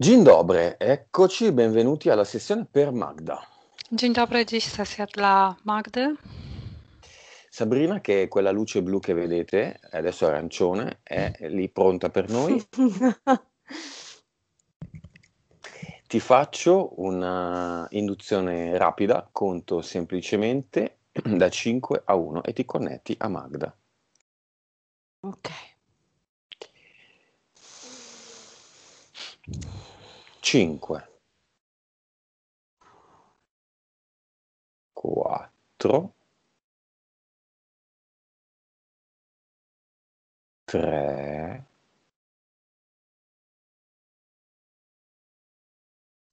Dzień dobry, eccoci, benvenuti alla sessione per Magda. Dzień dobry, dziś sesja dla Magda. Sabrina, che è quella luce blu che vedete, adesso arancione, è lì pronta per noi. Ti faccio una induzione rapida, conto semplicemente da 5 a 1 e ti connetti a Magda. Ok. 5 4 3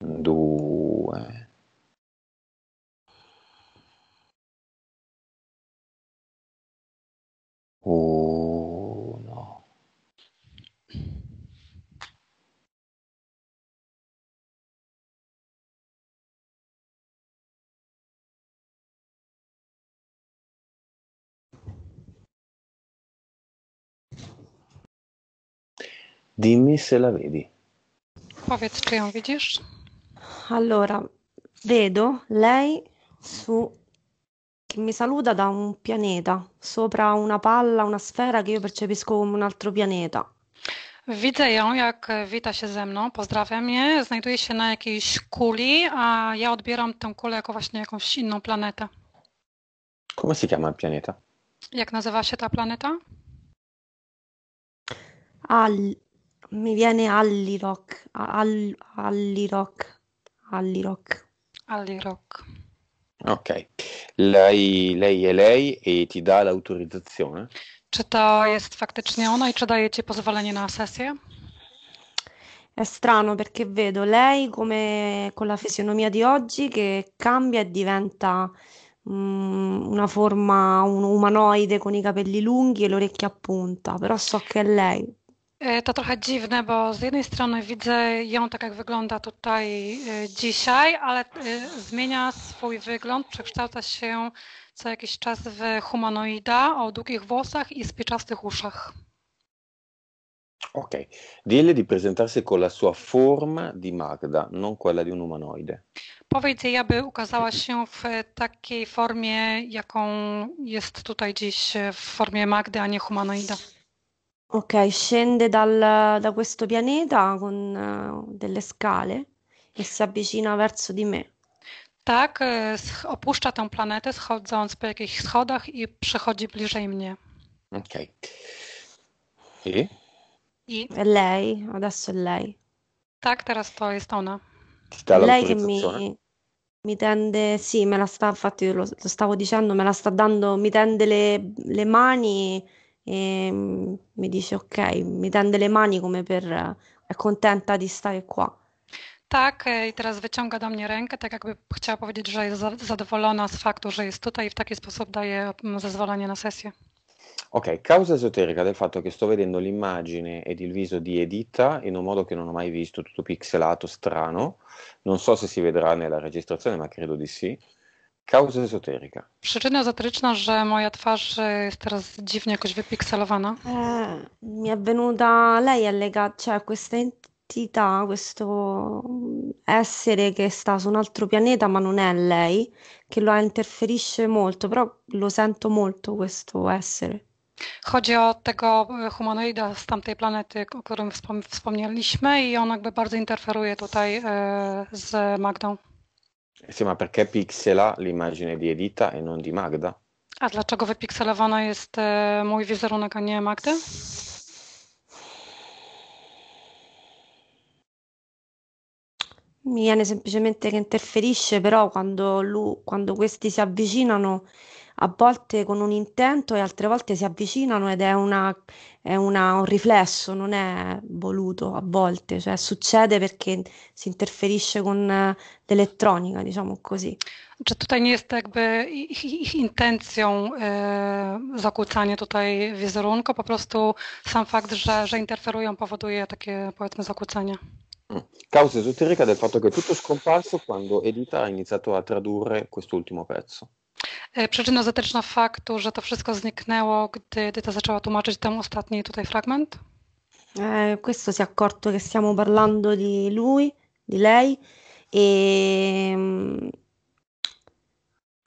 2 1 Dimmi se la vedi. Powiedz, czy ją widzisz? Allora, vedo lei su che mi saluta da un pianeta, sopra una palla, una sfera che io percepisco come un altro pianeta. Widzę ją, jak wita się ze mną, pozdrawiam mnie, znajduje się na jakiejś kuli, a ja odbieram tę kulę jako właśnie jakąś inną planetę. Come si chiama il pianeta? Jak nazywa się ta planeta? Al mi viene Allirock, All, Allirock, Allirock. Allirock. Okej. Lei, lei è lei e ti dà l'autorizzazione? Czy to jest faktycznie ona i czy dajecie pozwolenie na sesję? È strano perché vedo lei come con la fisionomia di oggi che cambia e diventa mh, mm, una forma un umanoide con i capelli lunghi e le orecchie a punta, però so che è lei. E, to trochę dziwne, bo z jednej strony widzę ją tak, jak wygląda tutaj e, dzisiaj, ale e, zmienia swój wygląd, przekształca się co jakiś czas w humanoida o długich włosach i spiczastych uszach. Ok, dille di presentarsi con la sua forma di Magda, non quella di un Powiedz jej, aby ukazała się w takiej formie, jaką jest tutaj dziś, w formie Magdy, a nie humanoida. Ok, scende dal da questo pianeta con, ehm, delle scale e si avvicina verso di me. Tak, e, sch- opuszcza tę planetę, schodząc po jakichś schodach i przychodzi bliżej mnie. Ok. I? I È lei, adesso è lei. tak, teraz to jest ona. lei che mi, mi tende, sì, me la sta, infatti lo, lo stavo dicendo, me la sta dando, mi tende le, le mani e mi dice ok, mi tende le mani come per è contenta di stare qua. Tak, i teraz wyciąga do mnie rękę, tak jakby chciała powiedzieć, że jest zadowolona z faktu, że jest tutaj i w taki sposób daje mm, zezwolenie na sesję. Ok, causa esoterica del fatto che sto vedendo l'immagine ed il viso di Edita in un modo che non ho mai visto, tutto pixelato, strano. Non so se si vedrà nella registrazione, ma credo di sì. Kauza ezoteryka. Przyczyna ezoteryczna, że moja twarz jest teraz dziwnie jakoś wypikselowana. Eh, mi è venuta lei è legata, a questa entità, questo essere che sta su un altro pianeta, ma non è lei, che lo interferisce molto, però lo sento molto questo essere. Chodzi o tego humanoida z tamtej planety, o którym wspom wspomnieliśmy i on jakby bardzo interferuje tutaj e, z Magdą. Eh sì, ma perché pixela l'immagine di Edita e non di Magda? A dlaczego wypikselowana jest e, mój wizerunek, a nie Magdy? Mi viene semplicemente che interferisce, però quando, lui, quando questi si avvicinano a volte con un intento e altre volte si avvicinano ed è, una, è una, un riflesso, non è voluto a volte, cioè succede perché si interferisce con eh, l'elettronica, diciamo così. Czy cioè, tutaj nie jest jakby ich, ich intencją e, eh, zakłócanie tutaj wizerunku, po prostu sam fakt, że, że interferują powoduje takie powiedzmy zakłócenia? Mm. Causa esoterica del fatto che tutto scomparso quando Edita ha iniziato a tradurre quest'ultimo pezzo. E, przyczyna zatyczna faktu, że to wszystko zniknęło, gdy Edyta zaczęła tłumaczyć ten ostatni tutaj fragment? E, questo si è accorto che stiamo parlando di lui, di lei e,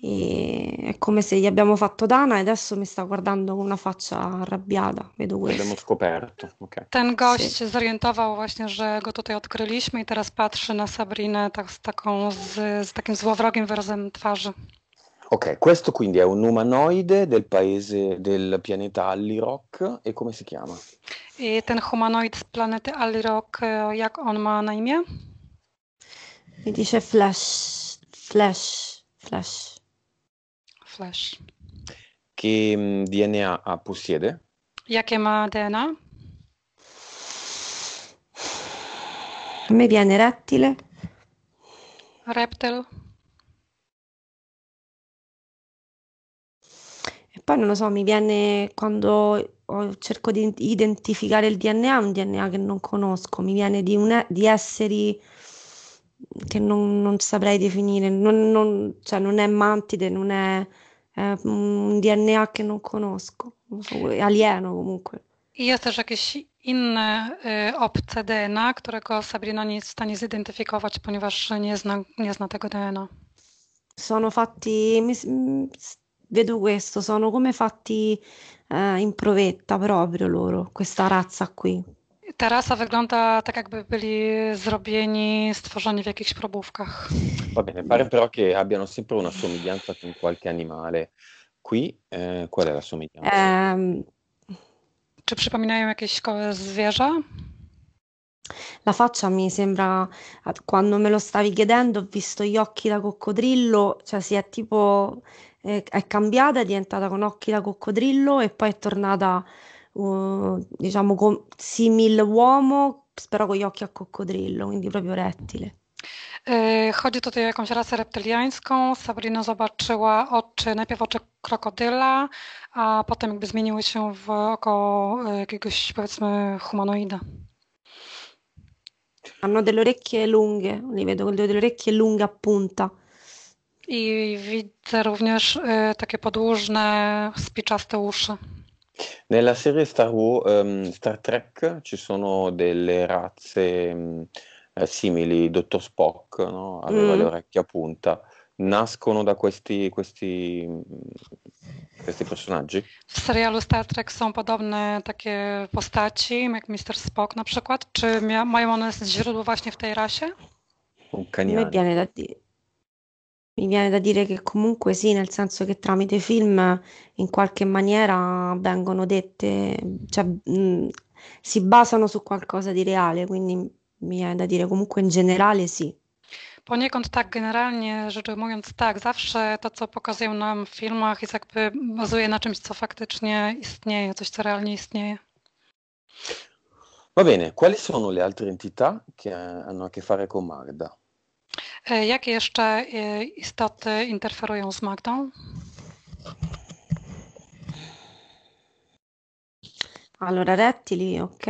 e è come se gli abbiamo fatto dana e adesso mi sta guardando con una faccia arrabbiata, vedo questo. L'abbiamo scoperto, okay. Ten gość sì. zorientował właśnie, że go tutaj odkryliśmy i teraz patrzy na Sabrinę tak, z, taką, z, z takim złowrogim wyrazem twarzy. Ok, questo quindi è un umanoide del paese del pianeta Allirock e come si chiama? E ten humanoid z planety Allirock, jak on ma na imię? Mi dice Flash, Flash, Flash. Flash. Che mm, DNA ha, possiede? Jakie ma DNA? A me viene rettile. Reptile. poi non lo so, mi viene quando cerco di identificare il DNA, un DNA che non conosco, mi viene di, un, di esseri che non, non saprei definire, non, non, cioè non è mantide, non è, è, un DNA che non conosco, è alieno comunque. Jest też jakiś inny eh, obcy DNA, którego Sabrina nie jest w stanie zidentyfikować, ponieważ nie zna, nie zna tego DNA. Sono fatti, mi, vedo questo, sono come fatti e, eh, in provetta proprio loro, questa razza qui. Ta rasa wygląda tak, jakby byli zrobieni, stworzeni w jakichś probówkach. Va bene, pare però che abbiano sempre una somiglianza con qualche animale. Qui eh, qual è la somiglianza? Ehm... Czy przypominają jakieś zwierzę? La faccia mi sembra, quando me lo stavi chiedendo, ho visto gli occhi da coccodrillo, cioè si è tipo eh, è cambiata, è diventata con occhi da coccodrillo e poi è tornata, uh, diciamo, com- simil uomo, però con gli occhi a coccodrillo, quindi proprio rettile. E, chodzi tutaj o jakąś rasę reptyliańską. Sabrina zobaczyła oczy, najpierw oczy krokodyla, a potem jakby zmieniły się w oko e, jakiegoś powiedzmy humanoida. Hanno delle orecchie lunghe, li vedo delle orecchie lunghe a punta. I widzę również y, takie podłużne, spiczaste uszy. Nella serie Star, War, Star Trek ci sono delle razze simili, Dottor Spock no? aveva mm. le orecchie a punta, nascono da questi, questi, questi personaggi? W serialu Star Trek są podobne takie postaci, jak Mr. Spock na przykład, czy mia- mają one źródło właśnie w tej rasie? Caniani. Mi viene da dire che comunque sì, nel senso che tramite film in qualche maniera vengono dette, cioè mh, si basano su qualcosa di reale, quindi mi viene da dire comunque in generale sì. Poniekąd tak, generalnie rzecz ujmując, tak, zawsze to, co pokazują nam w filmach, jest jakby bazuje na czymś, co faktycznie istnieje, coś, co realnie istnieje. Va bene, quali sono le altre entità che hanno a che fare con Magda? Jakie jeszcze istoty interferują z Magdą? Allora, rettili, ok.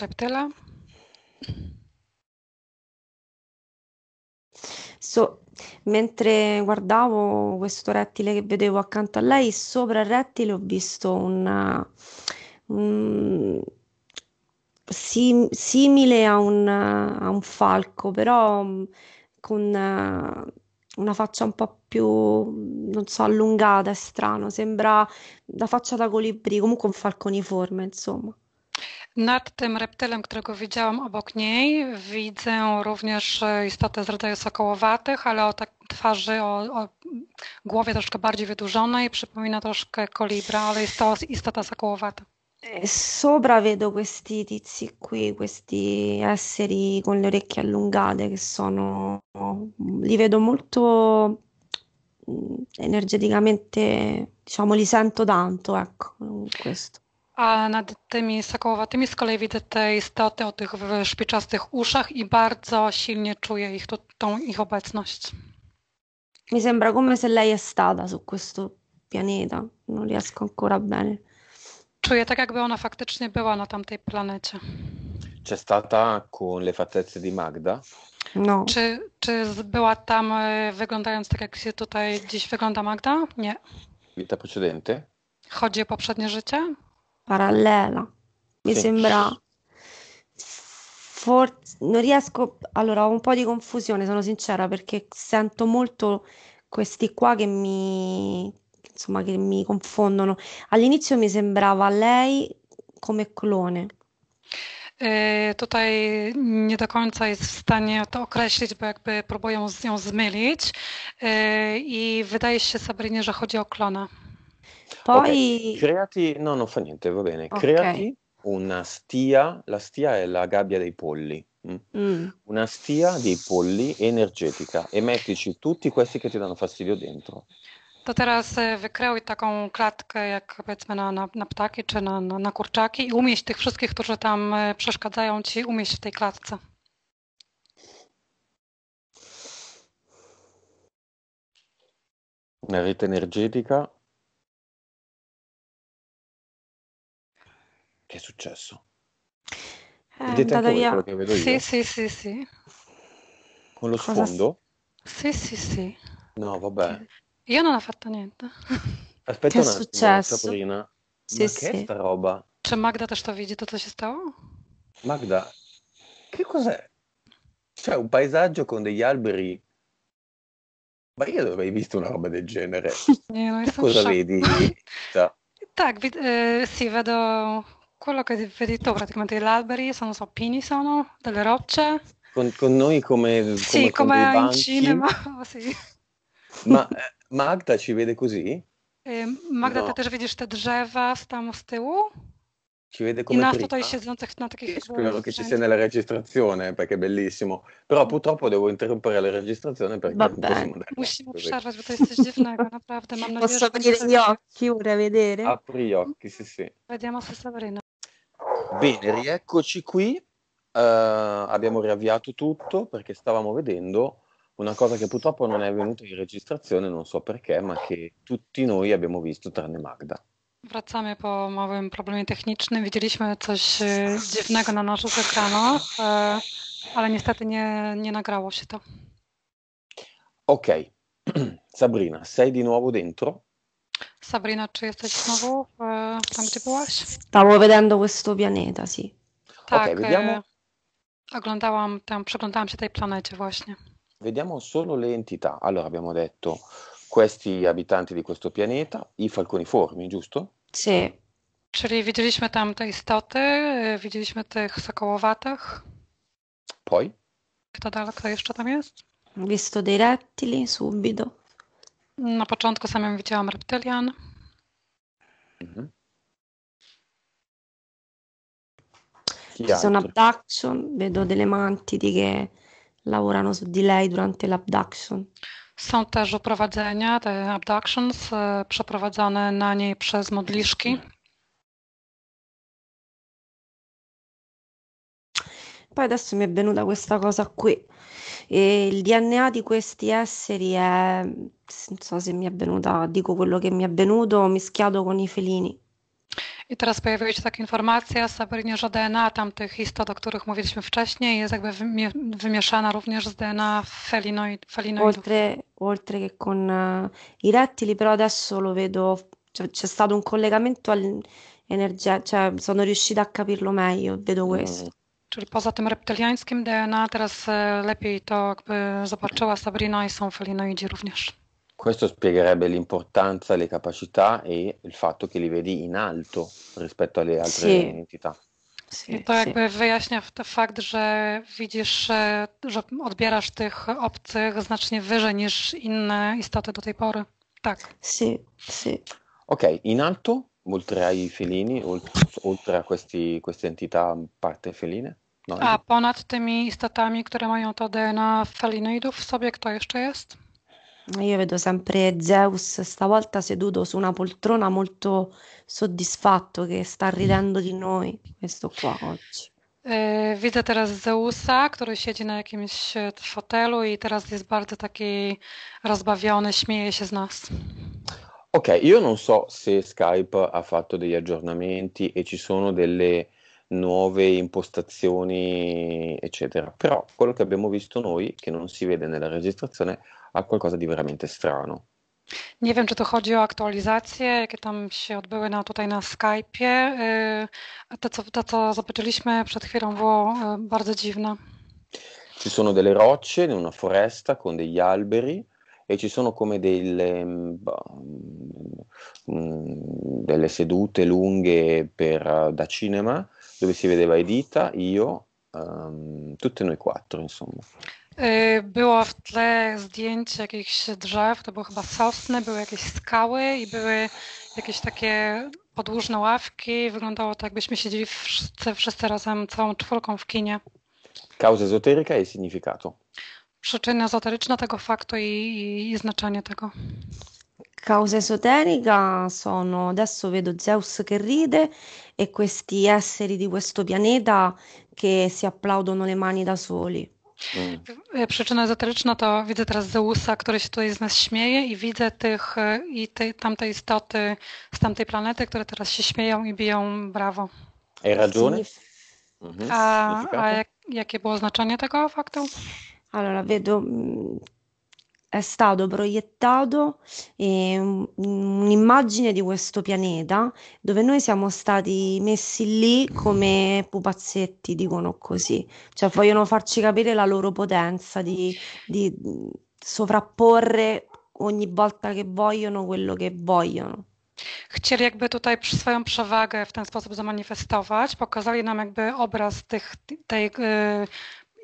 Reptile. So, mentre guardavo questo rettile che vedevo accanto a lei, sopra il rettile ho visto una, un sim, simile a un, a un falco, però con eh, una faccia un po' più, non so, allungata, è strano, sembra la faccia da colibrì, comunque un falconiforme, insomma. Nad tym reptylem, którego widziałam obok niej, widzę również e, istotę z rodzaju sokołowatych, ale o tak twarzy, o, o głowie troszkę bardziej wydłużonej, przypomina troszkę kolibra, ale jest to istota sokołowata. sopra vedo questi tizi qui, questi esseri con le orecchie allungate che sono, li vedo molto mm, energeticamente, diciamo, li sento tanto, ecco, questo. A nad tymi sokołowatymi z kolei widzę te istoty o tych szpiczastych uszach i bardzo silnie czuję ich, tą ich obecność. Mi sembra come se lei è stata su questo pianeta, non riesco ancora bene. czuję tak, jakby ona faktycznie była na tamtej planecie. C'è stata con le fattezze di Magda? No. Czy, czy była tam e, wyglądając tak, jak się tutaj dziś wygląda Magda? Nie. Vita precedente? Chodzi o poprzednie życie? Parallela. Mi Sì. sembra forse non riesco, allora ho un po' di confusione, sono sincera, perché sento molto questi qua che mi insomma che mi confondono. All'inizio mi sembrava lei come clone. Tutaj nie do końca jest w stanie to określić, bo jakby próbują ją zmylić i wydaje się Sabrinie, że chodzi o klona. Poi... Okay. Creati, no non fa niente, va bene. Okay. Creati una stia, la stia è la gabbia dei polli, mm. mm. una stia dei polli energetica e mettici tutti questi che ti danno fastidio dentro. to teraz e, wykreuj taką klatkę, jak powiedzmy na, na, na ptaki czy na, na, na, kurczaki i umieść tych wszystkich, którzy tam e, przeszkadzają ci, umieść w tej klatce. Una rete energetica. Che è successo? È eh, Vedete anche via. quello che vedo io? Sì, sì, sì, sì. Con lo Cosa sfondo? Sì, sì, sì. No, vabbè. Io non ho fatto niente. Aspetta Che è attimo, successo? Sabrina. Sì, Ma che è sì. sta roba? Czy Magda te to widzi, tutto co się stało? Magda, che cos'è? C'è un paesaggio con degli alberi. Ma io dove hai visto una roba del genere? Nie, Cosa vedi? Cioè. Tak, vid- eh, sì, vedo quello che vedi tu, praticamente gli alberi, sono, non so, pini sono, delle rocce. con, con noi come, come Sì, con dei in banchi. cinema, sì. Ma eh, Magda ci vede così? Magda, no. ty też widzisz te drzewa tam z tyłu? Ci vede come prima. tutaj siedzących na takich Spero che ci sia nella registrazione perché è bellissimo. Però purtroppo devo interrompere la registrazione perché Vabbè. non possiamo andare. Musimy przerwać, bo to jest coś dziwnego, naprawdę. Mam nadzieję, Posso aprire gli occhi ora vedere? Apri gli occhi, sì, sì. Vediamo se Sabrina. Bene, rieccoci qui. Uh, abbiamo riavviato tutto perché stavamo vedendo una cosa che purtroppo non è venuta in registrazione, non so perché, ma che tutti noi abbiamo visto, tranne Magda. Wracamy po małym problemie technicznym. Widzieliśmy coś e, dziwnego na naszych ekranach, e, ale niestety nie, nie nagrało się to. Ok, Sabrina, sei di nuovo dentro? Sabrina, czy jesteś znowu e, tam, gdzie byłaś? Stavo vedendo questo pianeta, sì. Tak, okay, vediamo. oglądałam, tam, przeglądałam się tej planecie właśnie. Vediamo solo le entità. Allora abbiamo detto questi abitanti di questo pianeta, i falconiformi, giusto? Sì. Czyli widzieliśmy tam te istoty, widzieliśmy tych sokołowatych. Poi? Kto, dalej, kto jeszcze tam jest? Visto dei rettili, subito. Na początku samym widziałam reptylian. Mhm. Ci sono abduction, vedo delle mantidi che lavorano su di lei durante l'abduction. Są też uprowadzenia, te abductions, przeprowadzane na niej przez modliszki. Poi adesso mi è venuta questa cosa qui. E il DNA di questi esseri è, non so se mi è venuta, dico quello che mi è venuto, mischiato con i felini. I teraz pojawiła się taka informacja, Sabrina, że DNA tamtych istot, o których mówiliśmy wcześniej, jest jakby wymieszana również z DNA felinoid, felinoidów. Oltre, oltre che con eh, i rettili, però adesso lo vedo, c'è, c'è stato un collegamento energetico, cioè sono riuscita a capirlo meglio, vedo mm. questo. Mm. Czyli poza tym reptyliańskim DNA teraz eh, lepiej to jakby zobaczyła Sabrina i są felinoidzi również. Questo spiegherebbe l'importanza, le capacità e il fatto che li vedi in alto rispetto alle altre sì. entità. I to jakby wyjaśnia fakt, że widzisz, e, że odbierasz tych obcych znacznie wyżej niż inne istoty do tej pory. Tak. Sì, sì. Ok, in alto, oltre ai felini, oltre a questi, queste entità parte feline? No. A ponad tymi istotami, które mają to DNA felinoidów w sobie, kto jeszcze jest? Io vedo sempre Zeus, stavolta seduto su una poltrona molto soddisfatto che sta mm. ridendo di noi, questo qua oggi. Eh, e, Widzę teraz Zeusa, który siedzi na jakimś fotelu i teraz jest bardzo taki rozbawiony, śmieje się z nas. Ok, io non so se Skype ha fatto degli aggiornamenti e ci sono delle nuove impostazioni, eccetera, però quello che abbiamo visto noi, che non si vede nella registrazione, a qualcosa di veramente strano. Nie wiem, czy to chodzi o aktualizacje, jakie tam się odbyły na, tutaj na Skype'ie. To co, to, co zobaczyliśmy przed chwilą, było bardzo dziwne. Ci sono delle rocce in una foresta con degli alberi e ci sono come delle, boh, mm, delle sedute lunghe per, eh, da cinema dove si vedeva Edita, io, um, tutte noi quattro, insomma. Y, było w tle zdjęć jakichś drzew, to były chyba sosny, były jakieś skały i były jakieś takie podłużne ławki. Wyglądało to jakbyśmy siedzieli wszyscy, wszyscy razem, całą czwórką w kinie. Causa esoterica i significato. Przyczyna ezoteryczna tego faktu i, i, i znaczenie tego. Causa esoterica sono, adesso vedo Zeus che ride e questi esseri di questo pianeta che si applaudono le mani da soli. Mm. E, przyczyna ezoteryczna to widzę teraz Zeusa, który się tutaj z nas śmieje i widzę tych e, i tej, tamtej istoty z tamtej planety, które teraz się śmieją i biją brawo. Ej, ragione? Mhm. A, a jakie było znaczenie tego faktu? Allora, vedo è stato proiettato eh, un'immagine di questo pianeta dove noi siamo stati messi lì come pupazzetti, dicono così, cioè vogliono farci capire la loro potenza di, di sovrapporre ogni volta che vogliono quello che vogliono. Chcieli jakby tutaj swoją przewagę w ten sposób zamanifestować, pokazali nam jakby obraz tych, tej,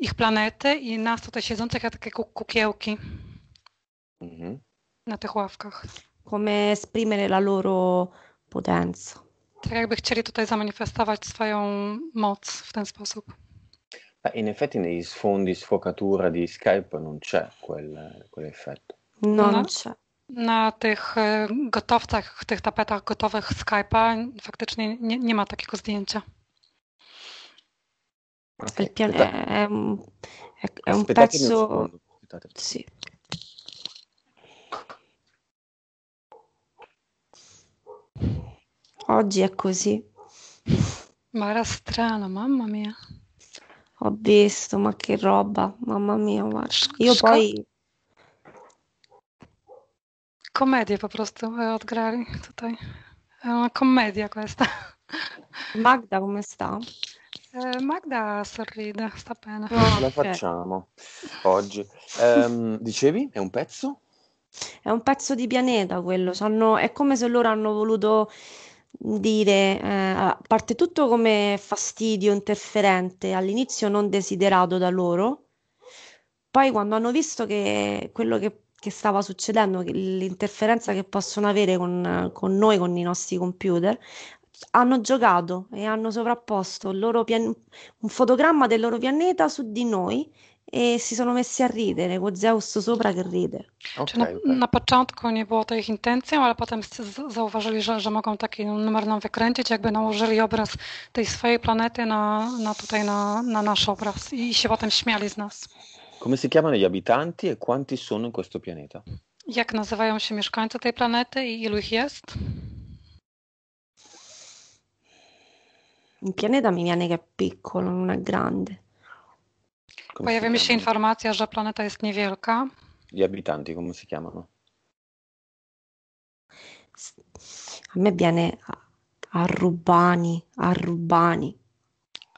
ich planety i nas tutaj siedzących jak takie kukiełki. Mhm. Na tych ławkach. Come esprimere la loro potenza. Tak jakby chcieli tutaj zamanifestować swoją moc w ten sposób. in effetti nei sfondi sfocatura di Skype non c'è quel, quell'effetto. non no. c'è. Na tych e, gotowcach, tych tapetach gotowych Skype'a faktycznie nie, nie ma takiego zdjęcia. Okay. È, è, è un pezzo... Sì. Oggi è così. Ma era strano, mamma mia. Ho visto, ma che roba, mamma mia, guarda. Io Sco- poi... proprio, po prostu È una commedia questa. Magda come sta? Eh, Magda sorride, sta bene. Oh, ah, La okay. facciamo oggi. Um, dicevi, è un pezzo? È un pezzo di pianeta quello, Sanno, è come se loro hanno voluto dire, eh, parte tutto come fastidio interferente, all'inizio non desiderato da loro, poi quando hanno visto che quello che, che stava succedendo, che l'interferenza che possono avere con, con, noi, con i nostri computer, hanno giocato e hanno sovrapposto pian- un fotogramma del loro pianeta su di noi E si sono messi a ridere, con Zeus sopra che ride. Okay, na, okay. na, początku nie było to ich intencją, ale potem z, zauważyli, że, że mogą taki numer nam wykręcić, jakby nałożyli obraz tej swojej planety na, na tutaj na, na nasz obraz i się potem śmiali z nas. Come si chiamano gli abitanti e quanti sono in questo pianeta? Jak nazywają się mieszkańcy tej planety i ilu ich jest? Il pianeta mi viene che è piccolo, non è grande. Pojawia mi się informacja, że planeta jest niewielka. Gli abitanti, come si chiamano? A me viene Arubani, Arubani.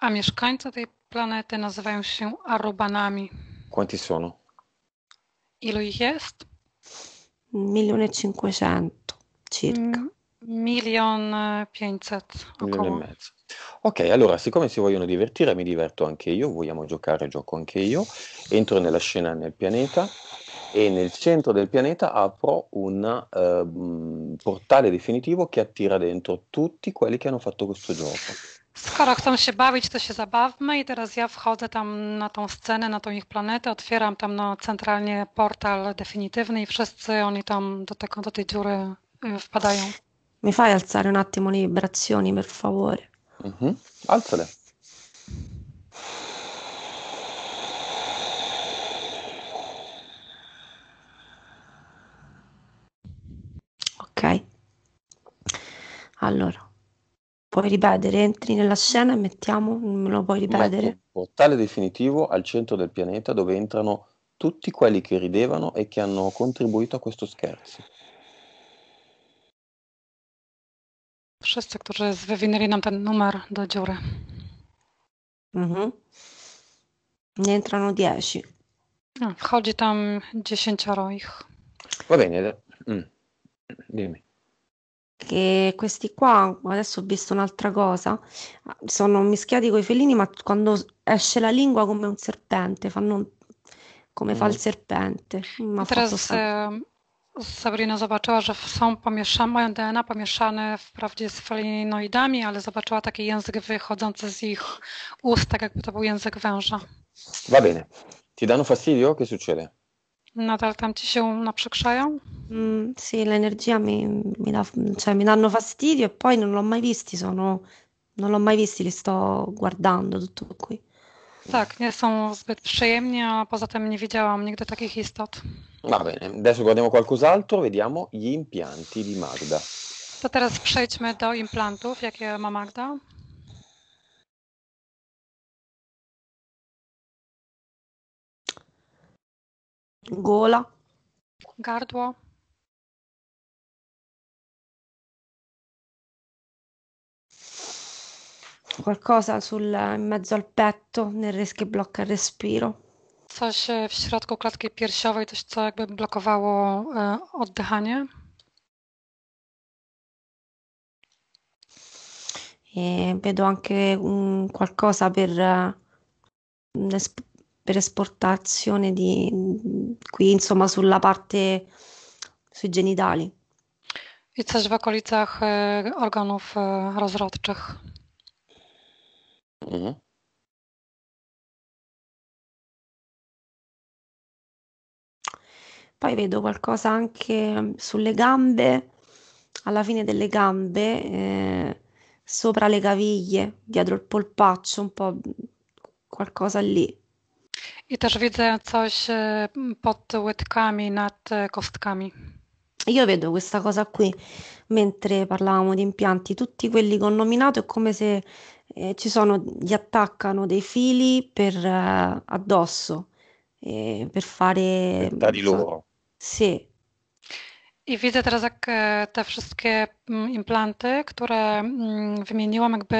A mieszkańcy tej planety nazywają się Arubanami. Quanti sono? Ilu ich jest? Milione cinquecento circa. Milion e, pięćset około. Milion i mezzo. Ok, allora siccome si vogliono divertire mi diverto anche io, vogliamo giocare, gioco anche io, entro nella scena nel pianeta e nel centro del pianeta apro un ehm, portale definitivo che attira dentro tutti quelli che hanno fatto questo gioco. Skoro chcą się bawić, to się zabawmy i teraz ja wchodzę tam na tą scenę, na tą ich planetę, otwieram tam no, centralnie portal definitywny i wszyscy oni tam do, tego, do tej dziury wpadają. Mi fai alzare un attimo le vibrazioni, per favore? Mm-hmm. Alzale. Ok. Allora, puoi ripetere, entri nella scena e mettiamo, me lo puoi ripetere? Metto portale definitivo al centro del pianeta dove entrano tutti quelli che ridevano e che hanno contribuito a questo scherzo. wszyscy, którzy wywinęli nam ten numer do dziury. Mhm. Ne entrano dieci. Wchodzi tam dziesięcioro ich. Va bene, mm. dimmi. Che questi qua, adesso ho visto un'altra cosa, sono mischiati con i felini, ma quando esce la lingua come un serpente, fanno come mm. fa il mm. serpente. Ma Teraz Sabrina zobaczyła, że są pomieszane, mają DNA pomieszane wprawdzie z felinoidami, ale zobaczyła taki język wychodzący z ich ust, tak jakby to był język węża. Va bene. Ti danno fastidio? Che succede? Nadal tam ci się naprzykrzają? Mm, sì, l'energia mi, mi, da, cioè, mi danno fastidio e poi non l'ho mai visti, sono, non l'ho mai visti, li sto guardando, tutto qui. Tak, nie są zbyt przyjemni, a poza tym nie widziałam nigdy takich istot. Va bene, adesso guardiamo qualcos'altro, vediamo gli impianti di Magda. To teraz przejdźmy do implantów, jakie ma Magda. Gola, Gardło, qualcosa sul, in mezzo al petto, nel res che blocca il respiro. Coś w środku klatki piersiowej, coś co jakby blokowało e, oddychanie. E vedo anche um, qualcosa per, mm, per esportazione di mm, qui, insomma, sulla parte sui genitali. I coś w okolicach e, organów rozrodczych. Mh-mh. Poi vedo qualcosa anche sulle gambe, alla fine delle gambe, ehm, sopra le caviglie, dietro il polpaccio, un po' qualcosa lì. I też widzę coś, e, m, pod łydkami, nad, e, kostkami. Io vedo questa cosa qui, mentre parlavamo di impianti, tutti quelli che ho nominato è come se eh, ci sono, gli attaccano dei fili per, eh, addosso eh, per fare. Da di loro. Sì. I widzę teraz, jak te wszystkie mm, implanty, które mm, wymieniłam, jakby,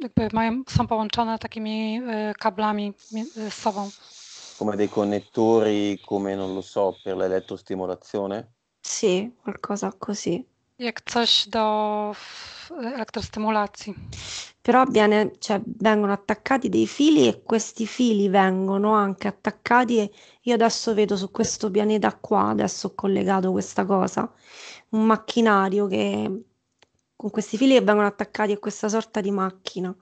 jakby mają, są połączone takimi kablami ze sobą. Come dei connettori, come non lo so, per l'elettrostimolazione? Sì, qualcosa così. Jak coś do elettrostimolazione. Però viene, cioè, vengono attaccati dei fili e questi fili vengono anche attaccati e io adesso vedo su questo pianeta qua, adesso ho collegato questa cosa, un macchinario che con questi fili che vengono attaccati a questa sorta di macchina.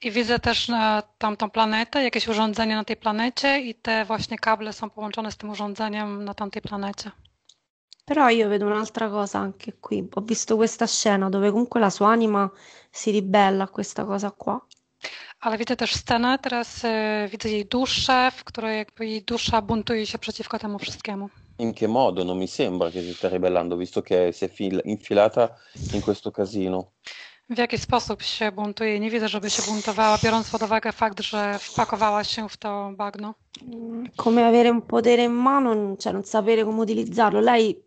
I widzę też na tamtą planetę, jakieś urządzenie na tej planecie i te właśnie kable są połączone z tym urządzeniem na tamtej planecie. Però io vedo un'altra cosa anche qui. Ho visto questa scena dove comunque la sua anima si ribella a questa cosa qua. Ale widzę też scenę, teraz y, widzę jej duszę, w której jakby jej dusza buntuje się przeciwko temu wszystkiemu. In che modo? Non mi sembra che si stia ribellando, visto che si è fil- infilata in questo casino. W jaki sposób się buntuje? Nie widzę, żeby się buntowała, biorąc pod uwagę fakt, że wpakowała się w to bagno. Mm, come avere un potere in mano, cioè non sapere come utilizzarlo. Lei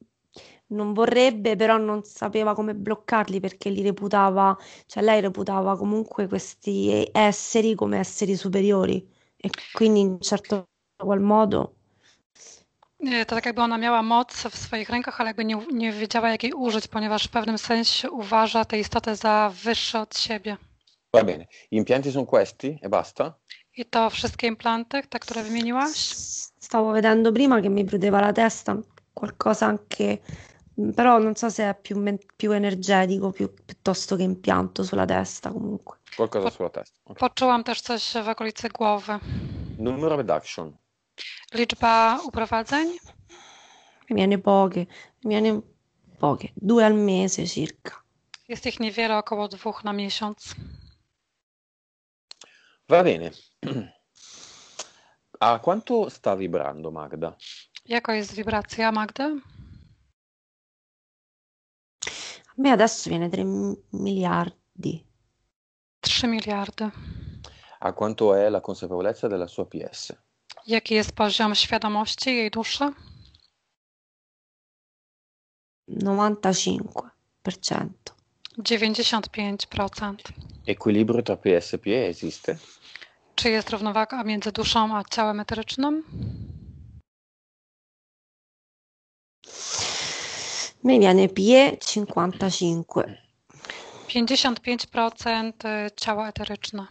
non vorrebbe, però non sapeva come bloccarli perché li reputava, cioè lei reputava comunque questi esseri come esseri superiori e quindi in certo qual modo to tak jakby ona miała moc w swoich rękach, ale jakby nie, nie wiedziała jak jej użyć, ponieważ w pewnym sensie uważa tę istotę za wyższe od siebie. Va bene. Gli impianti sono questi e basta? I to wszystkie implanty, te, które wymieniłaś? Stavo vedendo prima che mi prudeva la testa, qualcosa anche però non so se è più, più energetico più, piuttosto che impianto sulla testa comunque. Qualcosa sulla testa. Okay. Poczułam też coś w okolicy głowy. Numer reduction. Liczba uprowadzeń? Wymienię poche, wymienię poche, due al mese circa. Jest ich niewiele, około dwóch na miesiąc. Va bene. A quanto sta vibrando Magda? Jaka jest wibracja Magda? Beh, adesso viene 3 miliardi. 3 miliardy. A quanto è la consapevolezza della sua PS? Jaki jest poziom świadomości jej duszy? 95%. 95%. Equilibrio tra PSP e e esiste? Czy jest równowaga między duszą a ciałem eterycznym? Mi viene PIE 55. 55% ciao eteryczne.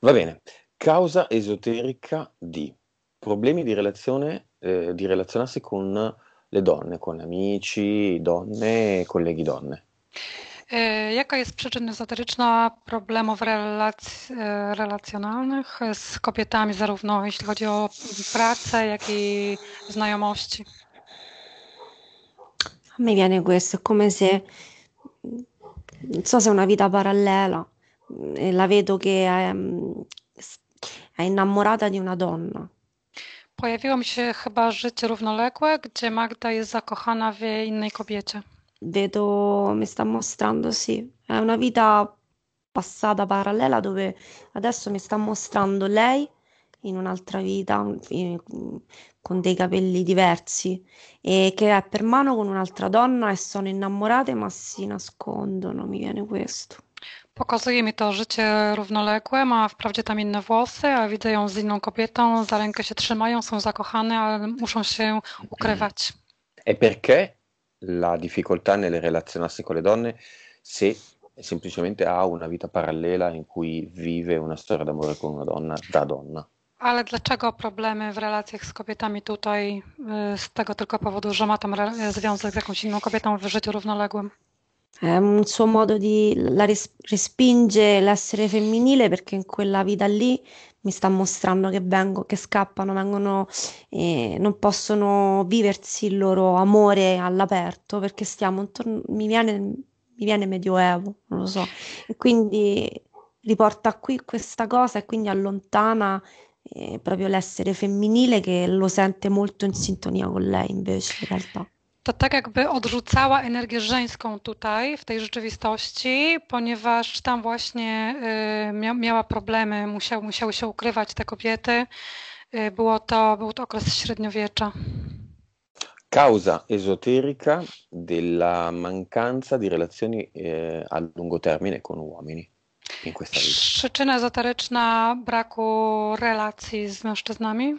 Va bene. Causa esoterica di problemi di relazione, eh, di relazionarsi con le donne, con amici, donne, colleghi donne. Jaka jest przyczyna ezoteryczna problemów relac- relacjonalnych z kobietami, zarówno jeśli chodzi o pracę, jak i znajomości? A me viene questo, è come se, non so se è una vita parallela, eh, la vedo che è, mm, è innamorata di una donna. Pojawiło mi się chyba życie równoległe, gdzie Magda jest zakochana w innej kobiecie. Vedo, mi sta mostrando, sì, è una vita passata parallela dove adesso mi sta mostrando lei in un'altra vita, con dei capelli diversi e che è per mano con un'altra donna e sono innamorate ma si nascondono, mi viene questo. Pokazuje mi to życie równoległe, ma wprawdzie tam inne włosy, a widzę ją z inną kobietą, za rękę się trzymają, są zakochane, ale muszą się ukrywać. E perché la difficoltà nel relazionarsi con le donne se semplicemente ha una vita parallela in cui vive una storia d'amore con una donna da donna? Ale dlaczego problemy w relacjach z kobietami tutaj z tego tylko powodu, że ma tam związek z jakąś inną kobietą w życiu równoległym? Um, ehm, il suo modo di la res, respinge l'essere femminile perché in quella vita lì mi sta mostrando che, vengo, che scappano, vengono, eh, non possono viversi il loro amore all'aperto perché stiamo intorno, mi viene, mi viene medioevo, non lo so, e quindi riporta qui questa cosa e quindi allontana eh, proprio l'essere femminile che lo sente molto in sintonia con lei invece in realtà. To tak jakby odrzucała energię żeńską tutaj, w tej rzeczywistości, ponieważ tam właśnie y, mia miała problemy, musiał, musiały się ukrywać te kobiety. Y, było to, był to okres średniowiecza. causa esoterica della mancanza di relazioni eh, a lungo termine con uomini in Przyczyna ezoteryczna braku relacji z mężczyznami?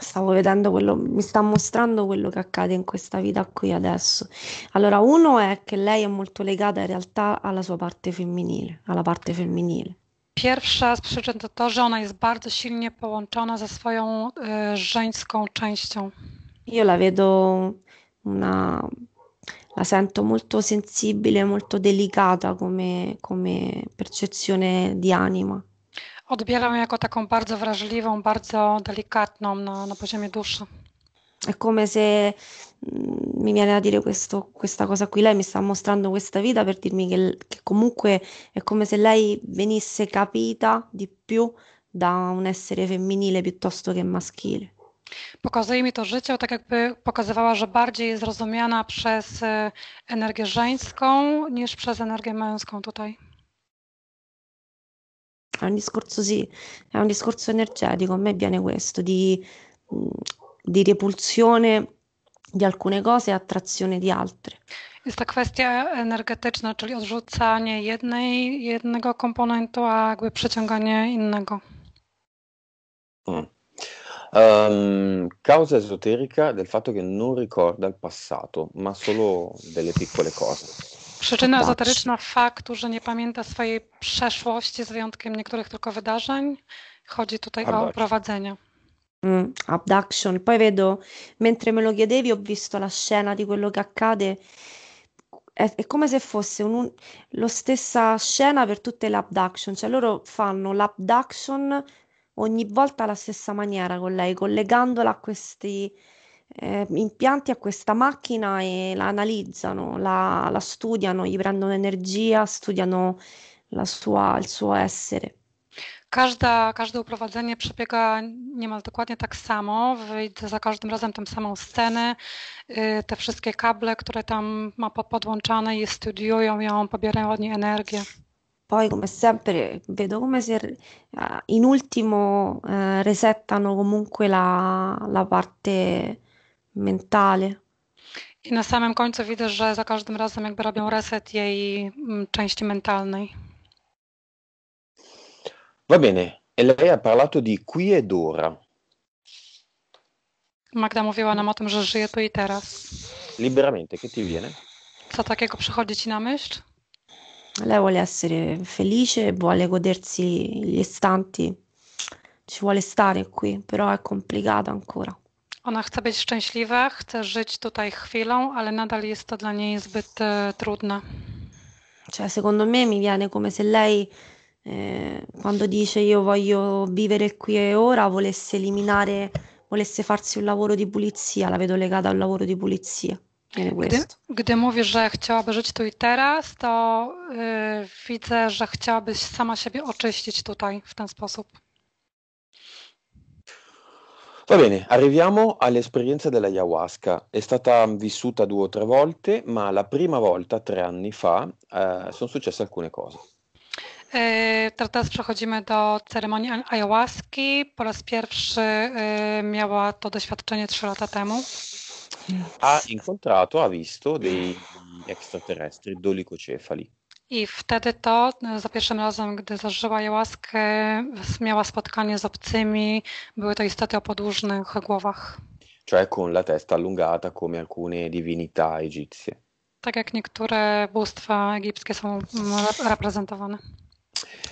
Stavo vedendo quello, mi sta mostrando quello che accade in questa vita qui adesso. Allora, uno è che lei è molto legata in realtà alla sua parte femminile, alla parte femminile. Pierwsza z przyczyn to to, że ona jest bardzo silnie połączona ze swoją y, żeńską częścią. Io la vedo una la sento molto sensibile, molto delicata come, come percezione di anima. Odbieram ją jako taką bardzo wrażliwą, bardzo delikatną na, na poziomie duszy. È come se mm, mi viene a dire questo, questa cosa qui, lei mi sta mostrando questa vita per dirmi che, che comunque è come se lei venisse capita di più da un essere femminile piuttosto che maschile. Pokazuje mi to życie, tak jakby pokazywała, że bardziej jest rozumiana przez e, energię żeńską niż przez energię męską tutaj. È un discorso, sì, è un discorso energetico, a me viene questo, di, mm, di repulsione di alcune cose e attrazione di altre. Jest to kwestia energetyczna, czyli odrzucanie jednej, jednego komponentu, a jakby przyciąganie innego. Mm. Um, causa esoterica del fatto che non ricorda il passato, ma solo delle piccole cose. Przyczyna Popatrz. ezoteryczna faktu, że nie pamięta swojej przeszłości, z wyjątkiem niektórych tylko wydarzeń. Chodzi tutaj Abduction. o prowadzenie. Mm, abduction. Poi vedo, mentre me lo chiedevi, ho visto la scena di quello che accade. È, è come se fosse un, un, lo stessa scena per tutte le abduction, cioè loro fanno l'abduction ogni volta alla stessa maniera con lei, collegandola a questi eh, impianti, a questa macchina e la analizzano, la, la studiano, gli prendono energia, studiano sua, il suo essere. Każda, każde uprowadzenie przebiega niemal dokładnie tak samo. Widzę za każdym razem tę samą scenę. Y, te wszystkie kable, które tam ma podłączane i studiują ją, pobierają od niej energię. poi come sempre vedo come se uh, in ultimo uh, resettano comunque la, la parte mentale. I na samym końcu widzę, że za każdym razem jakby robią reset jej mm, części mentalnej. Va bene, e lei ha parlato di qui ed ora. Magda mówiła nam o tym, że żyje tu i teraz. Liberamente, che ti viene? Co takiego przychodzi ci na myśl? lei vuole essere felice, vuole godersi gli istanti, ci vuole stare qui, però è complicata ancora. Ona chce być szczęśliwa, chce żyć tutaj chwilą, ale nadal jest to dla niej zbyt e, trudne. Cioè, secondo me mi viene come se lei eh, quando dice io voglio vivere qui e ora volesse eliminare, volesse farsi un lavoro di pulizia, la vedo legata a un lavoro di pulizia. Gdy, gdy, mówisz, że chciałaby żyć tu i teraz, to yy, widzę, że chciałabyś sama siebie oczyścić tutaj w ten sposób. Va bene, arriviamo all'esperienza della ayahuasca. È stata vissuta due o tre volte, ma la prima volta, tre anni fa, eh, sono successe alcune cose. Yy, teraz przechodzimy do ceremonii ayahuaski. Po raz pierwszy yy, miała to doświadczenie trzy lata temu. ha incontrato, ha visto dei extraterrestri dolicocefali. I wtedy to, za pierwszym razem, gdy zażyła je miała spotkanie z obcymi, były to istoty o podłużnych głowach. Cioè con la testa allungata come alcune divinità egizie. Tak jak niektóre bóstwa egipskie są mm, reprezentowane.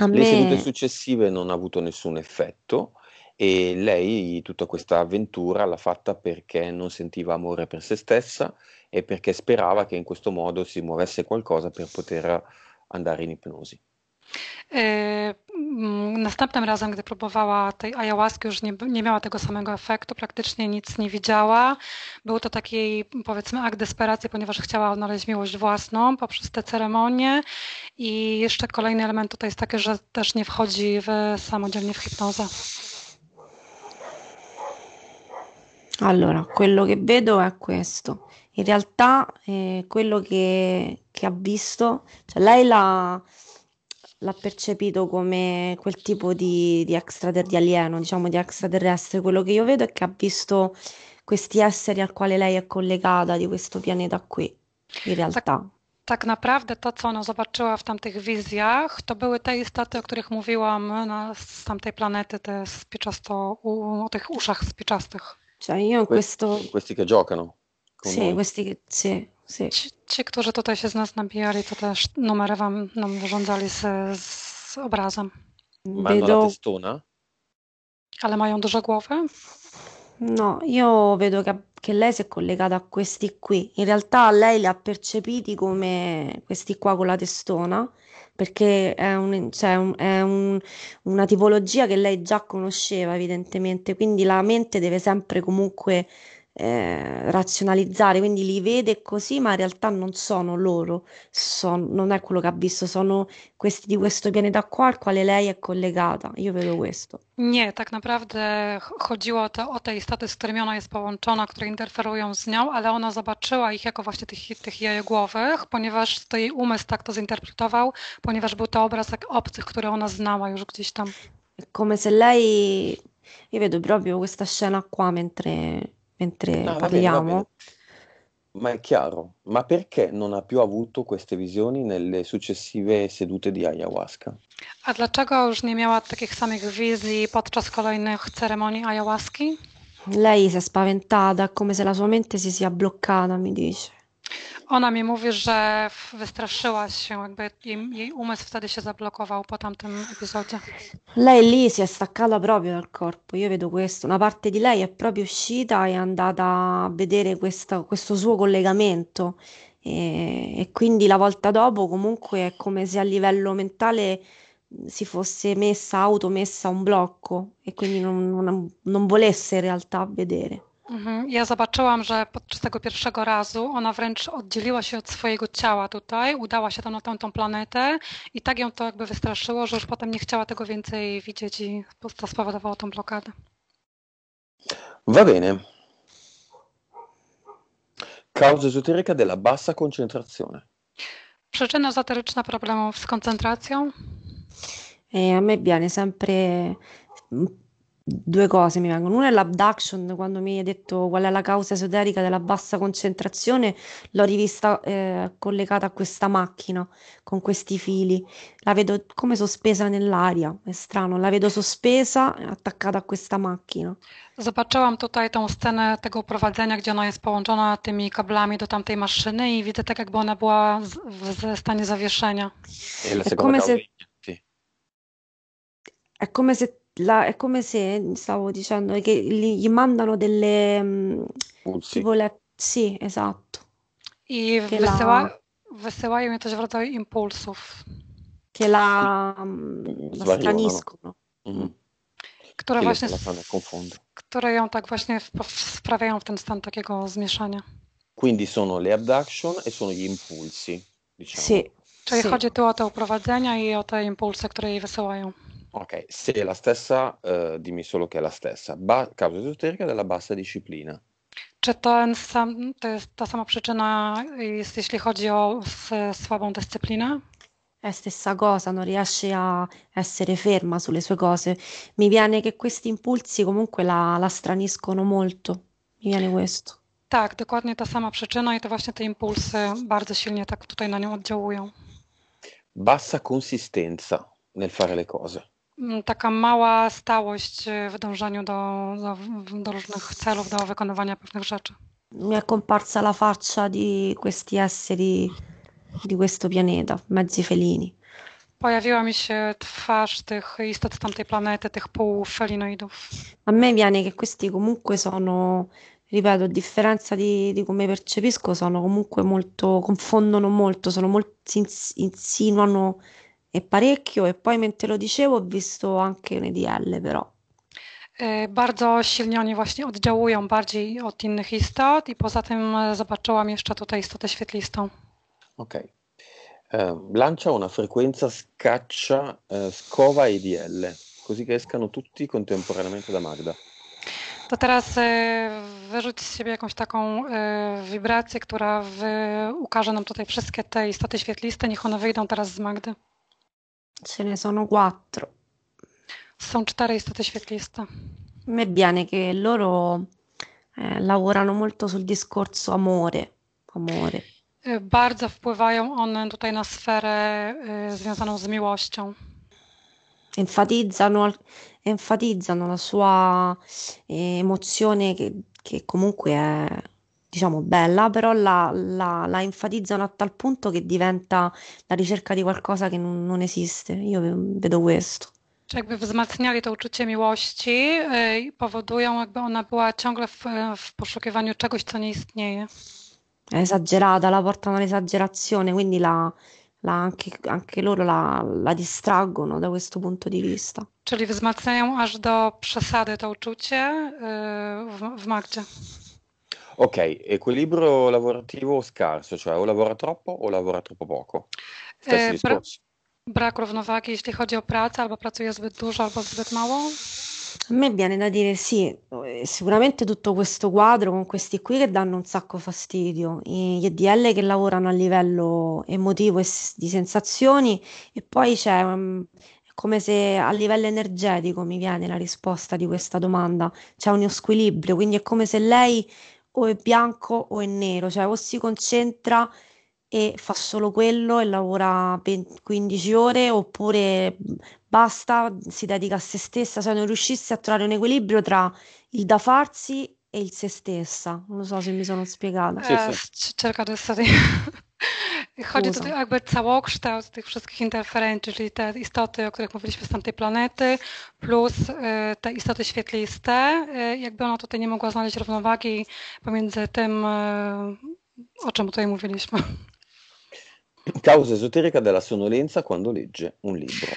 Me... Le sedute successive non ha avuto nessun effetto, e lei tutta questa avventura l'ha fatta perché non sentiva amore per se stessa e perché sperava che in questo modo si muovesse qualcosa per poter andare in ipnosi. E, mm, następnym razem, gdy próbowała tej ayahuaski, już nie, nie, miała tego samego efektu, praktycznie nic nie widziała. Był to taki, powiedzmy, akt desperacji, ponieważ chciała odnaleźć miłość własną poprzez te ceremonie. I jeszcze kolejny element tutaj jest taki, że też nie wchodzi w, samodzielnie w hipnozę. Allora, quello che vedo è questo. In realtà eh, quello che, che, ha visto, cioè lei l'ha, l'ha percepito come quel tipo di, di, extrater- di alieno, diciamo di extraterrestre. Quello che io vedo è che ha visto questi esseri al quale lei è collegata di questo pianeta qui, in realtà. Tak naprawdę to, co ona zobaczyła w tamtych wizjach, to były te istoty, o których mówiłam na, z tamtej planety, te spiczasto, u, o tych uszach spiczastych. Cioè io in questo... Questi che giocano. Sì, noi. questi, sì, sì. Ci, ci, którzy tutaj się z nas nabijali, to też numery wam nam wyrządzali z, z obrazem. Vedo... Ale mają duże głowy? No, io vedo che, che, lei si è collegata a questi qui. In realtà lei li ha percepiti come questi qua con la testona perché è, un, cioè è un, una tipologia che lei già conosceva evidentemente, quindi la mente deve sempre comunque eh, razionalizzare, quindi li vede così, ma in realtà non sono loro, sono, non è quello che ha visto, sono questi di questo pianeta qua al quale lei è collegata. Io vedo questo. Nie, tak naprawdę chodziło to, o te istoty, z którymi ona jest połączona, które interferują z nią, ale ona zobaczyła ich jako właśnie tych, tych jajogłowych, ponieważ to jej umysł tak to zinterpretował, ponieważ był to obraz jak obcych, które ona znała już gdzieś tam. Come se lei... Io vedo proprio questa scena qua mentre mentre ah, parliamo. Ma è chiaro, ma perché non ha più avuto queste visioni nelle successive sedute di ayahuasca? A dlaczego już nie miała takich samych wizji podczas kolejnych ceremonii ayahuaschi? Lei si è spaventata, come se la sua mente si sia bloccata, mi dice. Ona mi mówi, że wystraszyła się, jakby jej, jej umysł wtedy się zablokował po tamtym episodio. Lei lì si è staccata proprio dal corpo, io vedo questo, una parte di lei è proprio uscita e è andata a vedere questa, questo suo collegamento e, e quindi la volta dopo comunque è come se a livello mentale si fosse messa, automessa un blocco e quindi non, non, non volesse in realtà vedere. Mhm. Ja zobaczyłam, że podczas tego pierwszego razu ona wręcz oddzieliła się od swojego ciała tutaj, udała się tam na tę, planetę i tak ją to jakby wystraszyło, że już potem nie chciała tego więcej widzieć i to spowodowało tą blokadę. Va bene. Causa esoterica della bassa concentrazione. Przyczyna esoteryczna problemów z koncentracją? E a me viene sempre due cose mi vengono. Una è l'abduction, quando mi hai detto qual è la causa esoterica della bassa concentrazione, l'ho rivista eh, collegata a questa macchina con questi fili. La vedo come sospesa nell'aria, è strano, la vedo sospesa attaccata a questa macchina. Zobaczyłam tutaj tą scenę tego prowadzenia, gdzie ona jest połączona tymi kablami do tamtej maszyny i widzę tak, jakby ona była z, w stanie zawieszenia. È come se, è come se la- è come se stavo dicendo che gli, gli mandano delle mh, mm, Puzzi. tipo le- sì, esatto. И che высыва... la, высываем это же в рода импульсов, che la, mh, mm, la Sbagliavano. straniscono. Mhm. które Chwilę właśnie, s- telefonu, confondo. które ją tak właśnie wp- sprawiają w ten stan takiego zmieszania. Quindi sono le abduction e sono gli impulsi, diciamo. Sì, Czyli cioè, sì. chodzi tu o te uprowadzenia i o te impulsy, które jej wysyłają. Ok, se è la stessa, eh, dimmi solo che è la stessa. Ba- causa esoterica della bassa disciplina. Czy to, sam, to jest ta sama przyczyna, jeśli chodzi o s- słabą dyscyplinę? È stessa cosa, non riesce a essere ferma sulle sue cose. Mi viene che questi impulsi comunque la, la straniscono molto. Mi viene questo. Tak, dokładnie ta sama przyczyna i to właśnie te impulsy bardzo silnie tak tutaj na nią oddziałują. Bassa consistenza nel fare le cose. Mm, taka mała stałość w dążeniu do, do, do różnych celów, do wykonywania pewnych rzeczy. Mi è comparsa la faccia di questi esseri di questo pianeta, mezzi felini. Pojawiła mi się twarz tych istot z tamtej planety, tych półfelinoidów. A me viene che questi comunque sono, ripeto, a differenza di, di come percepisco, sono comunque molto, confondono molto, sono molto, si insinuano è parecchio e poi mentre lo dicevo ho visto anche un EDL però. E bardzo silnie oni właśnie oddziałują bardziej od innych istot i poza tym e, zobaczyłam jeszcze tutaj istotę świetlistą. Okej. Okay. E, Lancia una frequenza scaccia, scowa e DL, così che escano tutti contemporaneamente da Magda. To teraz wyrzuć z siebie jakąś taką wibrację, która ukaże nam tutaj wszystkie te istoty świetliste. Niech one wyjdą teraz z Magdy. Ce ne sono quattro. Sono cztery istoty świetliste. Mi viene che loro eh, lavorano molto sul discorso amore. amore. Eh, Bardzo wpływają one tutaj na sferę y, eh, związaną z miłością. Enfatizzano, enfatizzano la sua eh, emozione che, che comunque è diciamo bella, però la, la, la, enfatizzano a tal punto che diventa la ricerca di qualcosa che non, non esiste. Io vedo questo. Czy cioè, jakby wzmacniali to uczucie miłości i eh, powodują, jakby ona była ciągle w, w poszukiwaniu czegoś, co nie istnieje. Esagerata, la portano all'esagerazione, quindi la, la, anche, anche, loro la, la, distraggono da questo punto di vista. Czyli cioè, wzmacniają aż do przesady to uczucie w, eh, w Magdzie. Ok, equilibrio lavorativo scarso, cioè o lavora troppo o lavora troppo poco. Stesso e, eh, discorso. Bra- brak równowagi, jeśli chodzi o pracę, albo pracuje zbyt dużo, albo zbyt mało? A me viene da dire sì, eh, sicuramente tutto questo quadro con questi qui che danno un sacco fastidio, gli EDL che lavorano a livello emotivo e di sensazioni e poi c'è mm, come se a livello energetico mi viene la risposta di questa domanda, c'è uno squilibrio, quindi è come se lei o è bianco o è nero, cioè o si concentra e fa solo quello e lavora 15 ore oppure basta, si dedica a se stessa, cioè non riuscisse a trovare un equilibrio tra il da farsi e il se stessa. Non so se mi sono spiegata. Eh, sì, sì. C- cerco di essere Chodzi o jakby całokształt tych wszystkich interferencji, czyli te istoty, o których mówiliśmy z tamtej planety, plus y, te istoty świetliste. Y, jakby ona tutaj nie mogła znaleźć równowagi pomiędzy tym, y, o czym tutaj mówiliśmy. Causa esoterica della sonnolenza quando legge un libro.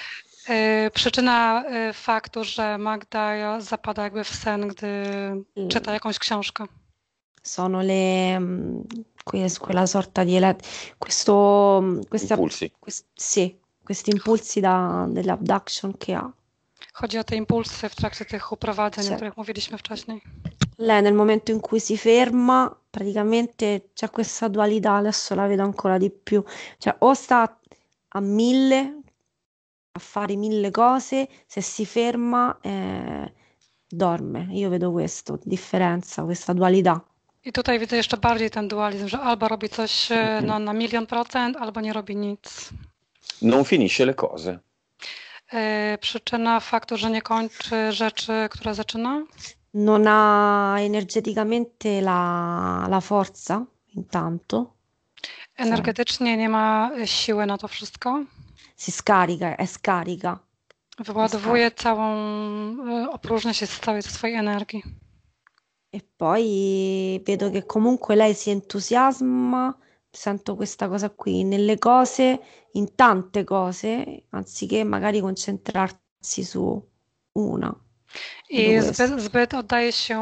Przyczyna faktu, że Magda zapada jakby w sen, gdy mm. czyta jakąś książkę. Sono le mm, quella sorta di ele- questo, mm, questa, impulsi. Quest- sì, questi impulsi da, dell'abduction che ha. Chodzi o te impulsy w trakcie tych uprowadzeń, sì. o których mówiliśmy wcześniej. Lei nel momento in cui si ferma, praticamente c'è questa dualità, adesso la vedo ancora di più, cioè o sta a mille, a fare mille cose, se si ferma eh, dorme, io vedo questo, differenza, questa dualità. I tutaj widzę jeszcze bardziej ten dualizm, że albo robi coś e, no, na milion procent, albo nie robi nic. Non finisce le cose. E, przyczyna faktu, że nie kończy rzeczy, które zaczyna? Non ha energeticamente la, la forza, intanto. Energetycznie nie ma siły na to wszystko? Si scarica, è scarica. Wyładowuje całą, e, opróżnia się z całej swojej energii. E poi vedo che comunque lei si entusiasma, sento questa cosa qui, nelle cose, in tante cose, anziché magari concentrarsi su una. I zbyt, zbyt oddaje się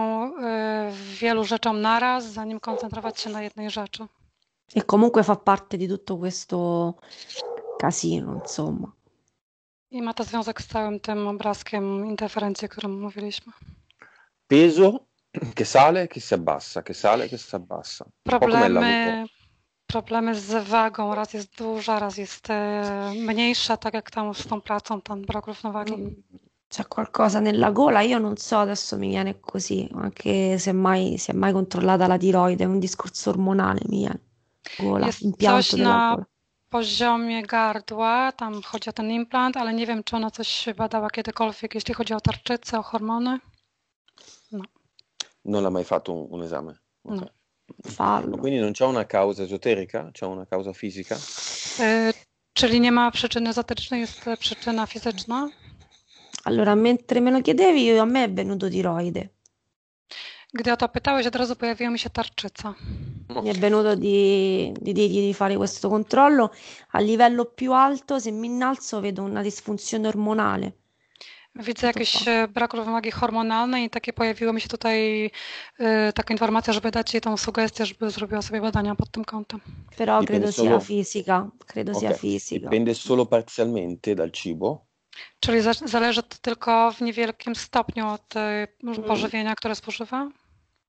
wielu rzeczom naraz, zanim koncentrować się na jednej rzeczy. E comunque fa parte di tutto questo casino, insomma. I ma to związek z całym tym obrazkiem interferencji, o którym mówiliśmy. Peso che sale e che si abbassa, che sale e che si abbassa. Problemy, problemy z wagą, raz jest duża, raz jest e, mniejsza, tak jak tam z tą pracą, ten brak równowagi. Mm. C'è qualcosa nella gola, io non so, adesso mi viene così, anche se mai, è mai controllata la tiroide, è un discorso ormonale, mi viene. Gola, jest coś na gola. poziomie gardła, tam chodzi o ten implant, ale nie wiem, czy ona coś badała kiedykolwiek, jeśli chodzi o tarczycę, o hormony. No. Non l'ha mai fatto un, un esame. Okay. No. Fallo. Eh, quindi non c'è una causa esoterica? c'è una causa fisica? non eh, czyli cioè, una ma esoterica? ezoterycznej, una przyczyna fisica? Allora, mentre me lo chiedevi, io, a me è venuto tiroide. Gdy o to pytałeś, od razu pojawiła mi się tarczyca. Mi è venuto di, di dirgli di fare questo controllo. A livello più alto, se mi innalzo, vedo una disfunzione ormonale. Widzę jakiś brak równowagi hormonalnej i takie pojawiła mi się tutaj y, taka informacja, żeby dać jej tą sugestię, żeby zrobiła sobie badania pod tym kątem. Però credo sia fisica, credo sia fisica. Dipende solo parzialmente dal cibo. Czyli zależy to tylko w niewielkim stopniu od mm. pożywienia, które spożywa?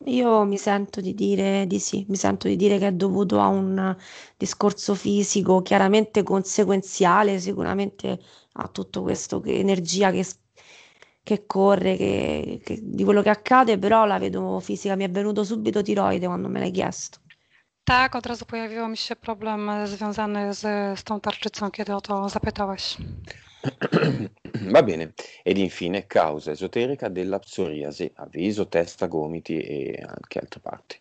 Io mi sento di dire di sì, mi sento di dire che è dovuto a un discorso fisico chiaramente conseguenziale sicuramente a tutto questo che energia che che corre, che, che, di quello che accade, però la vedo fisica, mi è venuto subito tiroide quando me l'hai chiesto. Tak, od razu pojawił mi się problem związany z, z tą tarczycą, kiedy o to zapytałeś. Va bene, ed infine causa esoterica della psoriasi a testa, gomiti e anche altre parti.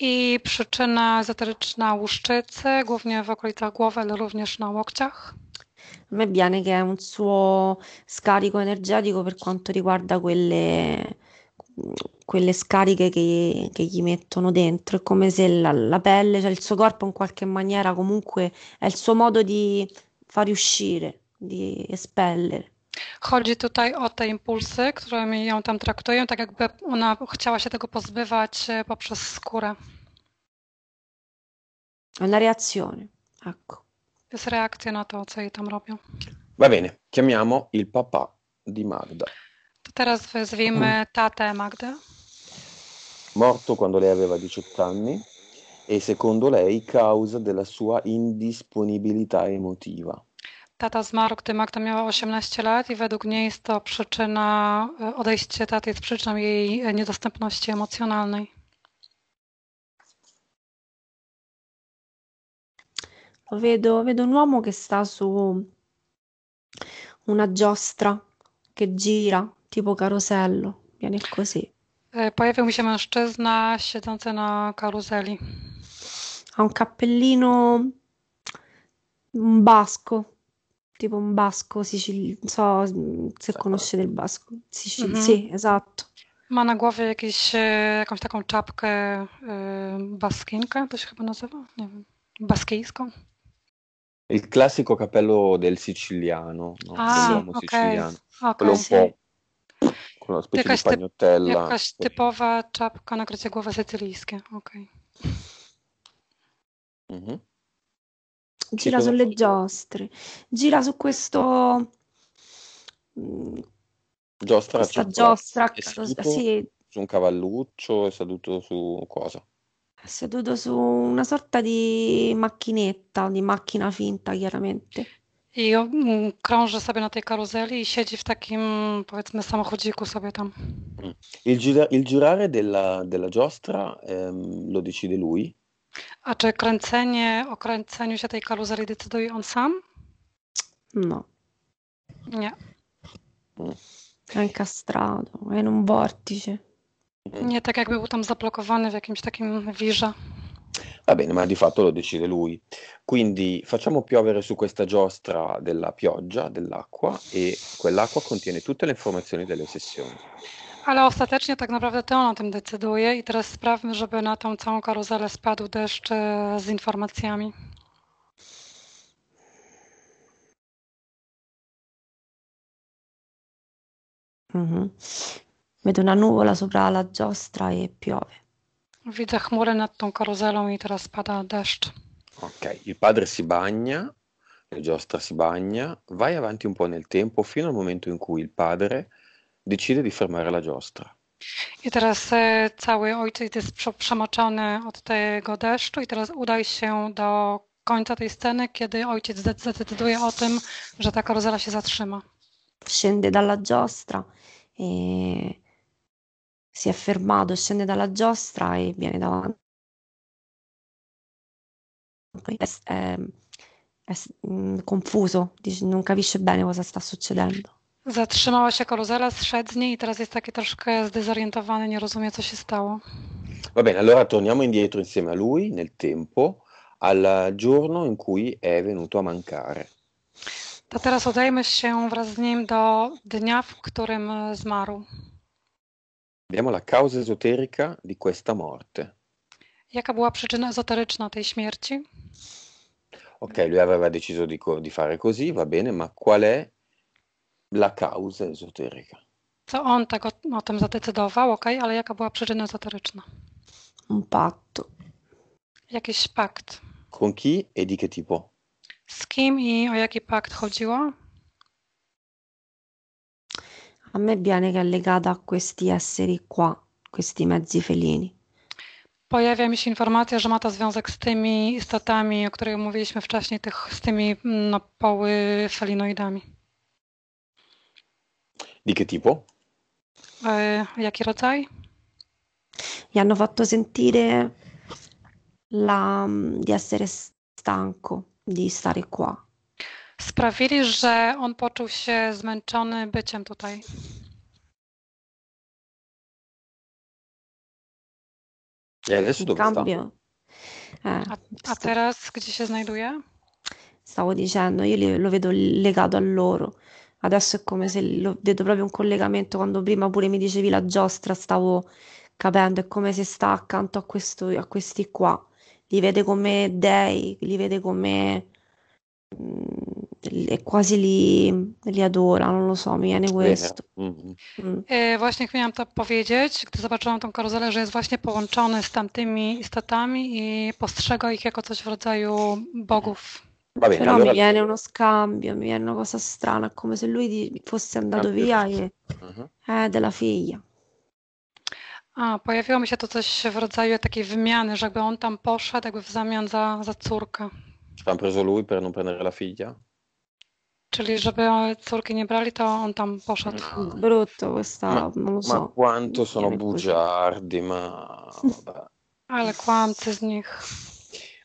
I przyczyna esoteryczna łuszczycy, głównie w okolicach głowy, ale również na łokciach. A me viene che è un suo scarico energetico per quanto riguarda quelle, quelle scariche che, che, gli mettono dentro. È come se la, la pelle, cioè il suo corpo in qualche maniera comunque è il suo modo di far uscire, di espellere. Chodzi tutaj o te impulsy, którymi ją tam traktują, tak jakby ona chciała się tego pozbywać poprzez skórę. È una reazione, ecco. jest reakcja na to, co jej tam robią. Va bene, chiamiamo il papà di Magda. To teraz wezwijmy mm. tatę Magdy. Morto quando lei aveva 18 anni e secondo lei causa della sua indisponibilità emotiva. Tata zmarł, gdy Magda miała 18 lat i według niej jest to przyczyna, e, odejście taty jest przyczyną jej e, niedostępności emocjonalnej. vedo, vedo un uomo che sta su una giostra che gira, tipo carosello, viene così. E, Pojawił mi się mężczyzna siedzący na karuzeli. Ha un cappellino un basco, tipo un basco siciliano, non so se conoscete del basco. Sicil- mm-hmm. Sì, esatto. Ma na głowie jakiś, jakąś taką czapkę, yy, baskinkę, to się chyba nazywa? Nie wiem, baskijską? Il classico capello del siciliano, no? Ah, dell'uomo okay. siciliano. Okay, Quello un po' con una specie jaka di ste, pagnottella. Jakaś Poi... typowa czapka na krycie głowy sycylijskie, okej. Okay. Mm-hmm. Gira sì, sulle giostre, gira su questo... Mm, giostra, questa giostra, sì. Su un cavalluccio, è seduto su cosa? È seduto su una sorta di macchinetta, di macchina finta, chiaramente. I o- m, mm, krąży sobie na tej karuzeli i siedzi w takim, mm, powiedzmy, samochodziku sobie tam. Mm. Il, gira- il girare della, della giostra ehm, lo decide lui? A czy kręcenie, o kręceniu się tej karuzeli decyduje on sam? No, Nie. è incastrato, è in un vortice. Mm. Nie tak jakby był tam zablokowany w jakimś takim wirze. Va bene, ma di fatto lo decide lui. Quindi facciamo piovere su questa giostra della pioggia, dell'acqua e quell'acqua contiene tutte le informazioni delle sessioni. Ale ostatecznie tak naprawdę to on o tym decyduje i teraz sprawmy, żeby na tą całą karuzelę spadł deszcz z informacjami. Mhm. Vedo una nuvola sopra la giostra e piove. Widzę chmurę nad tą karuzelą i teraz pada deszcz. Ok, il padre si bagna, la giostra si bagna, vai avanti un po' nel tempo fino al momento in cui il padre decide di fermare la giostra. I teraz e, cały ojciec jest przemoczony od tego deszczu i teraz udaj się do końca tej sceny, kiedy ojciec zdecyduje o tym, że ta karuzela się zatrzyma. Scende dalla giostra e si è fermato, scende dalla giostra e viene davanti. È, è, è mm, confuso, non capisce bene cosa sta succedendo. Zatrzymała się karuzela, zszedł z niej i teraz jest taki troszkę zdezorientowany, nie rozumie co się stało. Va bene, allora torniamo indietro insieme a lui nel tempo, al giorno in cui è venuto a mancare. To teraz odejmy się wraz z nim do dnia, w którym zmarł. Abbiamo la causa esoterica di questa morte. Jaka była przyczyna esoteryczna tej śmierci? Ok, lui aveva deciso di, co- di fare così, va bene, ma qual è la causa esoterica? Co on tak o, o tym zadecydował, ok, ale jaka była przyczyna esoteryczna? Un patto. Jakiś pakt. Con chi e di che tipo? Z kim i o jaki pakt chodziło? a me viene che è legata a questi esseri qua, questi mezzi felini. Pojawia mi się informacja, że ma to związek z tymi istotami, o których mówiliśmy wcześniej, tych, z tymi mm, no, poły-felinoidami. Di che tipo? E, jaki rodzaj? Mi hanno fatto sentire la, mm, di essere stanco, di stare qua, sprawili, że on poczuł się zmęczony byciem tutaj. Ja adesso dove Cambio. sta? Eh, a, a teraz gdzie się znajduje? Stavo dicendo, io lo vedo legato a loro. Adesso è come se lo, vedo proprio un collegamento quando prima pure mi dicevi la giostra, stavo capendo, è come se sta accanto a, questo, a questi qua. Li vede come dei, li vede come Mm, è quasi lì li adora, non lo so, mi viene questo. Eh. Mm-hmm. Mm. E właśnie miałam to powiedzieć, gdy zobaczyłam tą karuzelę, że jest właśnie połączony z tamtymi istotami i postrzega ich jako coś w rodzaju bogów. Vabbè, Però allora... mi viene uno scambio, mi viene una cosa strana, come se lui fosse andato Cambio. via e, uh-huh. eh, della figlia. A, pojawiło mi się to coś w rodzaju takiej wymiany, żeby on tam poszedł jakby w zamian za, za córkę. Hanno preso lui per non prendere la figlia? Czyli żeby córki nie brali, to on tam poszedł. Brutto questa, ma, non lo so. Ma quanto sono bugiardi, ma... Vabbè. Ale quanti z nich.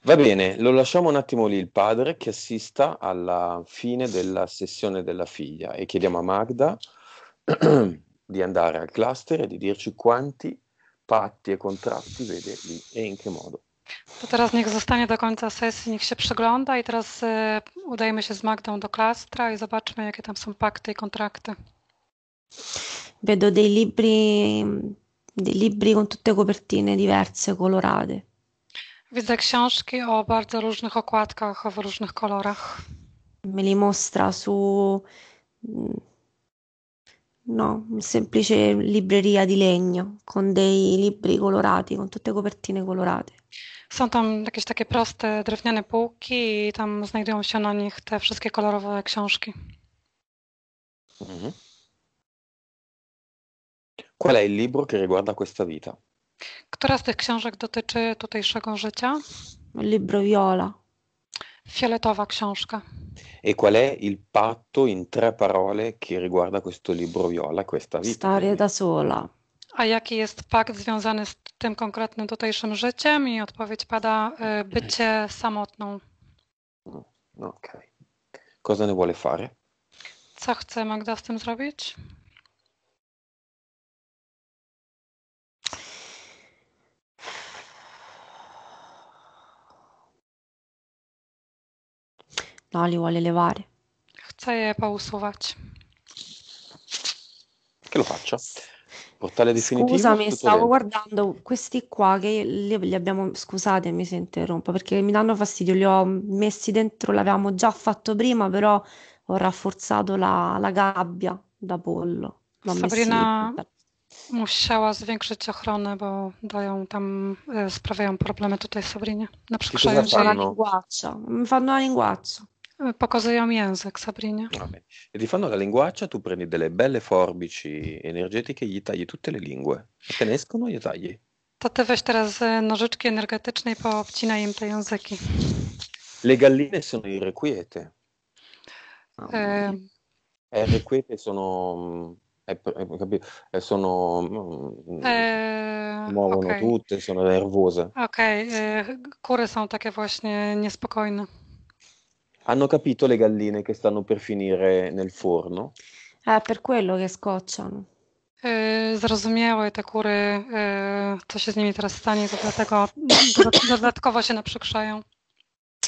Va bene, lo lasciamo un attimo lì il padre che assista alla fine della sessione della figlia e chiediamo a Magda di andare al cluster e di dirci quanti patti e contratti vede lì e in che modo. To teraz niech zostanie do końca sesji, niech się przegląda i teraz e, udajemy się z Magdą do klastra i zobaczmy, jakie tam są pakty i kontrakty. Vedo dei libri, dei libri con tutte copertine diverse, colorate. Widzę książki o bardzo różnych okładkach, w różnych kolorach. Me li mostra su no, semplice libreria di legno con dei libri colorati, con tutte copertine colorate. Są tam jakieś takie proste drewniane półki i tam znajdują się na nich te wszystkie kolorowe książki. Mhm. Qual è il libro che riguarda questa vita? Która z tych książek dotyczy tutejszego życia? Libro Viola. Fioletowa książka. E qual è il patto in tre parole che riguarda questo libro viola, questa vita? Stare da sola. A jaki jest pakt związany z tym konkretnym tutejszym życiem? I odpowiedź pada y, bycie samotną. No, ok. Cosa ne vuole fare? Co chce Magda z tym zrobić? No, li vuole levare. Chcę pausować. Che lo faccio? Portale definitivo. Scusami, stavo guardando questi qua che li, li, abbiamo. Scusatemi se interrompo perché mi danno fastidio. Li ho messi dentro, l'avevamo già fatto prima, però ho rafforzato la, la gabbia da pollo. L'ho Sabrina musiała zwiększyć ochronę, bo dają tam, sprawiają problemy tutaj Sabrinie. Na przykład, jeżeli... Fanno... Linguaccia. Mi fanno la linguaccia. Pokazują język, Sabrina. E ti fanno la linguaccia, tu prendi delle belle forbici energetiche, e gli tagli tutte le lingue. Te ne escono, e gli tagli. To ty weź teraz e, nożyczki energetyczne i poobcinaj im te języki. Le galline sono irrequiete. E... Irrequiete eh, sono... Eh, eh, sono, mm, e... muovono okay. tutte, sono nervose. Ok, okay. kury są takie właśnie niespokojne. Hanno capito le galline che stanno per finire nel forno? È per quello che scocciano. E, Zrozumiałe te kury, e, co się z nimi teraz stanie, to dlatego dodatkowo się naprzykrzają.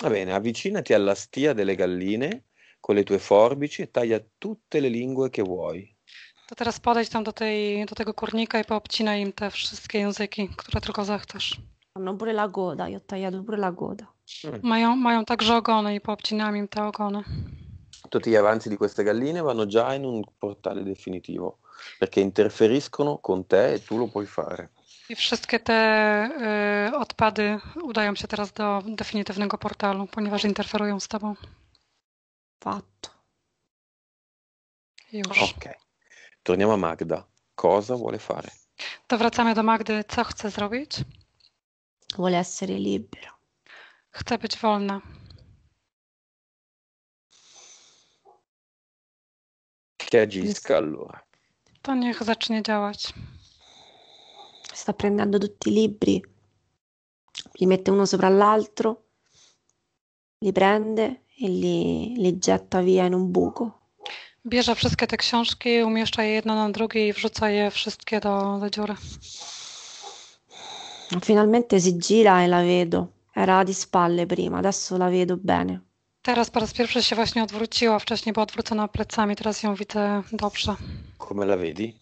Va bene, avvicinati alla stia delle galline con le tue forbici e taglia tutte le lingue che vuoi. To teraz podejdź tam do, tej, do tego kurnika i poobcinaj im te wszystkie języki, które tylko zechcesz. Hanno pure la goda, io ho tagliato pure la goda. Mm. Mają, mają także ogony i poi obciniamo im te ogony. Tutti gli avanzi di queste galline vanno già in un portale definitivo perché interferiscono con te e tu lo puoi fare. I wszystkie te y, odpady udają się teraz do definitywnego portalu, ponieważ interferują z tobą. Fatto. Już. Ok. Torniamo a Magda. Cosa vuole fare? To wracamy do Magdy. Co chce zrobić? Vuole essere libero. Chcę być wolna. Siedzi z To niech zacznie działać. Sta prendendo tutti i libri, li mette uno sopra l'altro, li prende e li, li getta via in un buco. Bierze wszystkie te książki, umieszcza je jedno na drugie i wrzuca je wszystkie do, do dziury. Finalmente si gira e la vedo. Era di spalle prima, adesso la vedo bene. Teraz po raz pierwszy się właśnie odwróciła. Wcześniej była odwrócona plecami, teraz ją widzę dobrze. Come la vedi?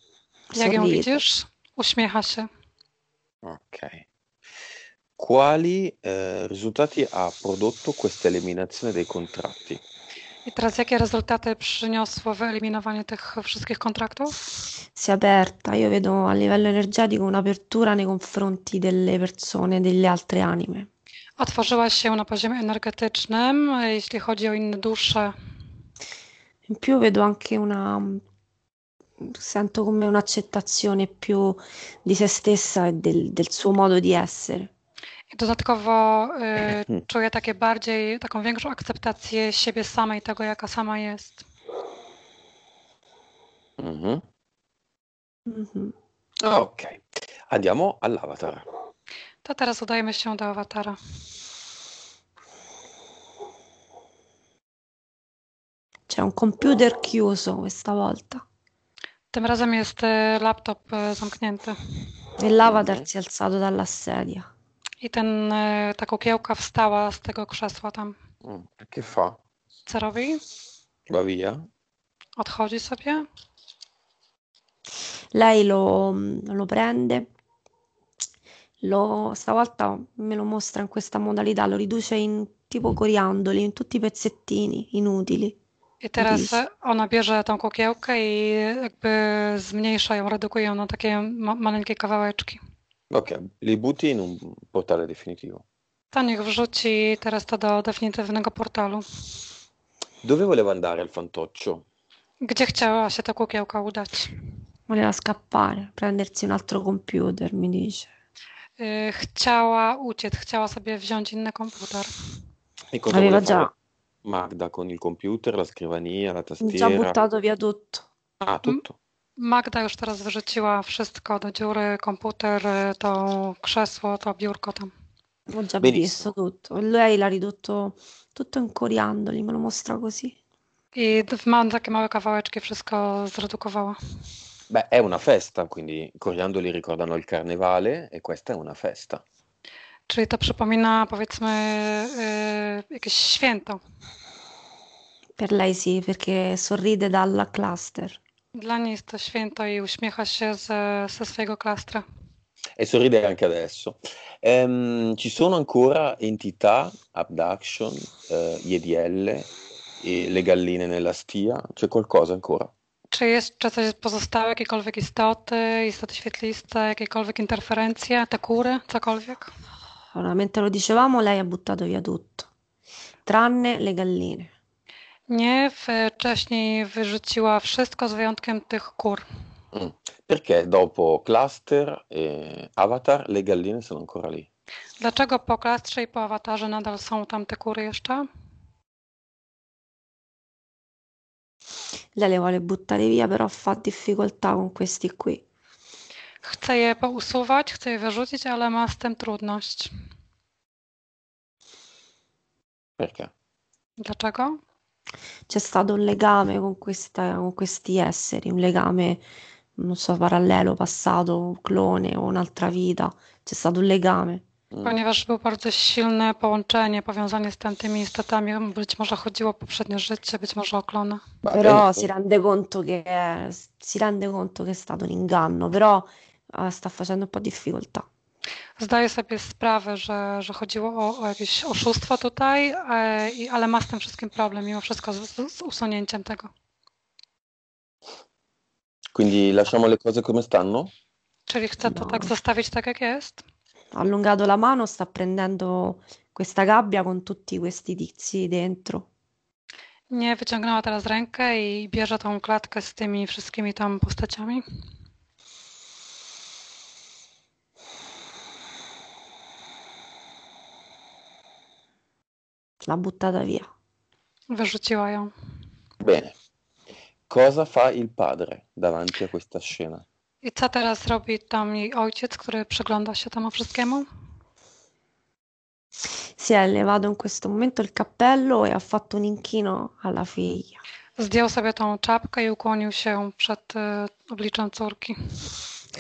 Jak ją widzisz? Uśmiecha się. Ok. Quali eh, risultati ha prodotto questa eliminazione dei contratti? I teraz jakie rezultaty przyniosło wyeliminowanie tych wszystkich kontraktów? Si è aperta, io vedo a livello energetico un'apertura nei confronti delle persone, delle altre anime. otworzyła się na poziomie energetycznym, jeśli chodzi o inne dusze? In più vedo anche una sento come un'accettazione più di se stessa e del, del suo modo di essere. I dodatkowo y, mhm. czuję takie bardziej, taką większą akceptację siebie samej, tego jaka sama jest. Mhm. Mm mhm. Mm ok, andiamo all'avatar. To teraz udajemy się do awatara. C'è un computer chiuso questa volta. Tym razem jest laptop zamknięty. E l'avatar si è alzato dalla sedia. I ten, ta kukiełka wstała z tego krzesła tam. Mm, che fa? Co robi? Va via. Odchodzi sobie. Lei lo, lo prende lo, stavolta me lo mostra in questa modalità, lo riduce in tipo coriandoli, in tutti i pezzettini inutili. I teraz ona bierze tą kukiełkę i jakby zmniejsza ją, redukuje ją na takie ma- maleńkie kawałeczki. Ok, li butti in un portale definitivo. To niech wrzuci teraz to do definitywnego portalu. Dove voleva andare il fantoccio? Gdzie chciała się ta kukiełka udać? Voleva scappare, prendersi un altro computer, mi dice. Y, chciała uciec, chciała sobie wziąć inny komputer. E już. Aveva già. Magda con il computer, la scrivania, la Già tastiera. buttato via tutto. A, tutto. Mm. Magda już teraz wyrzuciła wszystko do dziury, komputer, y, to krzesło, to biurko tam. Ho già visto tutto. Lei l'ha ridotto tutto in coriandoli, me lo mostra così. I w mam takie małe kawałeczki wszystko zredukowała. Beh, è una festa, quindi koriandoli ricordano il carnevale e questa è una festa. Czyli to przypomina, powiedzmy, e, jakieś święto. Per lei sì, perché sorride dalla cluster. Dla niej jest to święto i uśmiecha się z, ze swojego klastra. E sorride anche adesso. Ehm, ci sono ancora entità, abduction, eh, IEDL, le galline nella stia? C'è qualcosa ancora? Czy jest coś pozostałe, jakiekolwiek istoty, istoty świetliste, jakiekolwiek interferencje, te kury, cokolwiek? Allora, mentre lo dicevamo, lei ha buttato via tutto, tranne le galline. Nie, wcześniej wyrzuciła wszystko z wyjątkiem tych kur. Mm. Perché dopo Cluster e Avatar le galline sono ancora lì? Dlaczego po klastrze i po awatarze nadal są tam te kury jeszcze? Lei le vuole buttare via, però fa difficoltà con questi qui. Chce je pousuwać, chce je wyrzucić, ale ma z tym trudność. Perché? Dlaczego? C'è stato un legame con, questa, con questi esseri, un legame, non so, parallelo, passato, un clone o un'altra vita. C'è stato un legame. Ponieważ było bardzo silne połączenie, powiązanie z tamtymi istotami, być może chodziło o poprzednie życie, być może o klona. Però si rende conto che, si rende conto che è stato un inganno, però ah, sta facendo un po' difficoltà. Zdaję sobie sprawę, że, że chodziło o, o jakieś oszustwo tutaj, e, ale ma z tym wszystkim problem, mimo wszystko z, z usunięciem tego. Quindi lasciamo le cose come stanno? Czyli chcę to no. tak zostawić tak, jak jest? ha allungato la mano, sta prendendo questa gabbia con tutti questi tizi dentro. Nie wyciągnęła teraz rękę i bierze tą klatkę z tymi wszystkimi tam postaciami. L'ha buttata via. Wyrzuciła ją. Bene. Cosa fa il padre davanti a questa scena? I co teraz robi tam jej ojciec, który przygląda się temu wszystkiemu? Si è levato in questo momento il cappello e ha fatto un inchino alla figlia. Zdjął sobie tą czapkę i ukłonił się przed e, obliczem córki.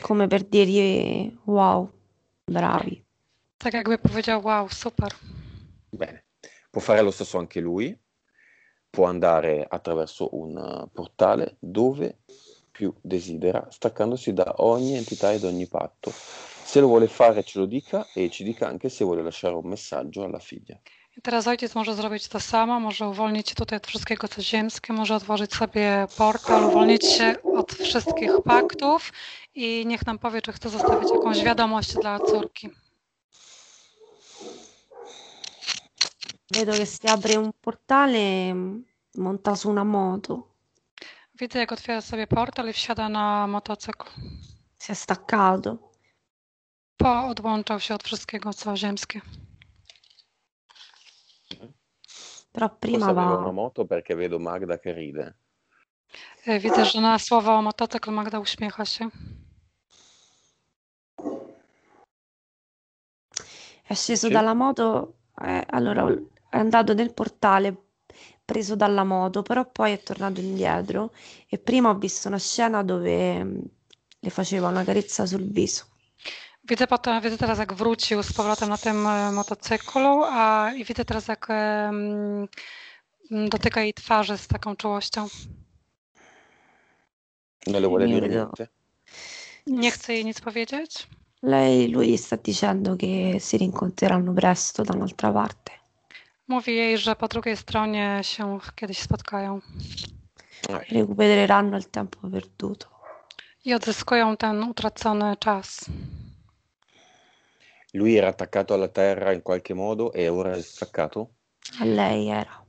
Come per dirgli wow, bravi. Tak jakby powiedział wow, super. Bene. Può fare lo stesso anche lui. Può andare attraverso un eh, portale dove più desidera, staccandosi da ogni entità ed ogni patto. Se lo vuole fare ce lo dica e ci dica anche se vuole lasciare un messaggio alla figlia. teraz ojciec może zrobić to samo, może uwolnić się tutaj od wszystkiego, co ziemskie, może otworzyć sobie portal, uwolnić się od wszystkich paktów i niech nam powie, czy chce zostawić jakąś wiadomość dla córki. Vedo che si apre un portale monta su una moto. Widzę, jak otwiera sobie portal i wsiada na motocykl. Jest staccato. Po odłączał się od wszystkiego, co ziemskie. Però prima va... na moto perché vedo Magda che ride. E, widzę, że na słowo o motocykl Magda uśmiecha się. È sceso sì. dalla moto, eh, allora è andato nel portale preso dalla moto, però poi è tornato indietro e prima ho visto una scena dove mm, le faceva una carezza sul viso. Widzę potem, widzę teraz jak wrócił z powrotem na tym motocyklu a, i widzę teraz jak um, ehm, mm, dotyka jej twarzy z taką czułością. Ale vuole dire niente. Nie chce jej nic powiedzieć? Lei, lui sta dicendo che si rincontreranno presto da un'altra parte. Mówi jej, że po drugiej stronie się kiedyś spotkają. Recupereranno il tempo perduto. I odzyskują ten utracony czas. Lui era attaccato alla terra in qualche modo e ora è staccato? A e lei era.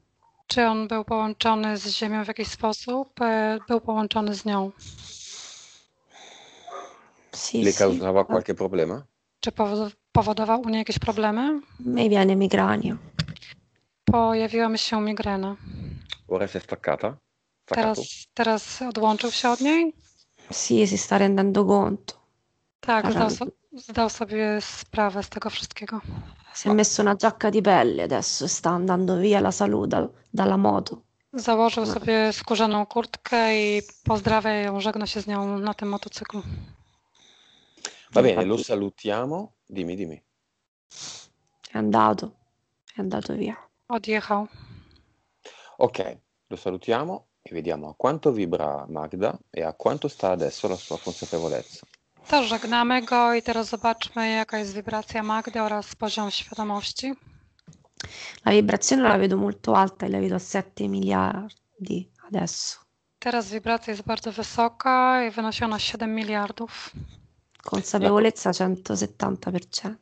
Czy on był połączony z ziemią w jakiś sposób? E, był połączony z nią. Sì, Le causava qualche problema? Czy powodował u niej jakieś problemy? viene migranio. pojawiła mi się migrena. Ora jest staccata? Teraz, teraz odłączył się od niej? Sì, si sta rendendo conto. Tak, zdał, so, zdał sobie sprawę z tego wszystkiego. Si è messo una giacca di pelle adesso, sta andando via la saluta dalla moto. Założył sobie skórzaną kurtkę i pozdrawia ją, żegna się z nią na tym motocyklu. Va bene, lo salutiamo. Dimmi, dimmi. È andato, è andato via. Odjechał. Ok, lo salutiamo e vediamo a quanto vibra Magda e a quanto sta adesso la sua consapevolezza. To żegnamy go i teraz zobaczmy jaka jest wibracja Magdy oraz poziom świadomości. La vibrazione la vedo molto alta e la vedo a 7 miliardi adesso. Teraz wibracja jest bardzo wysoka e wynosi ona 7 miliardów. Consapevolezza 170%.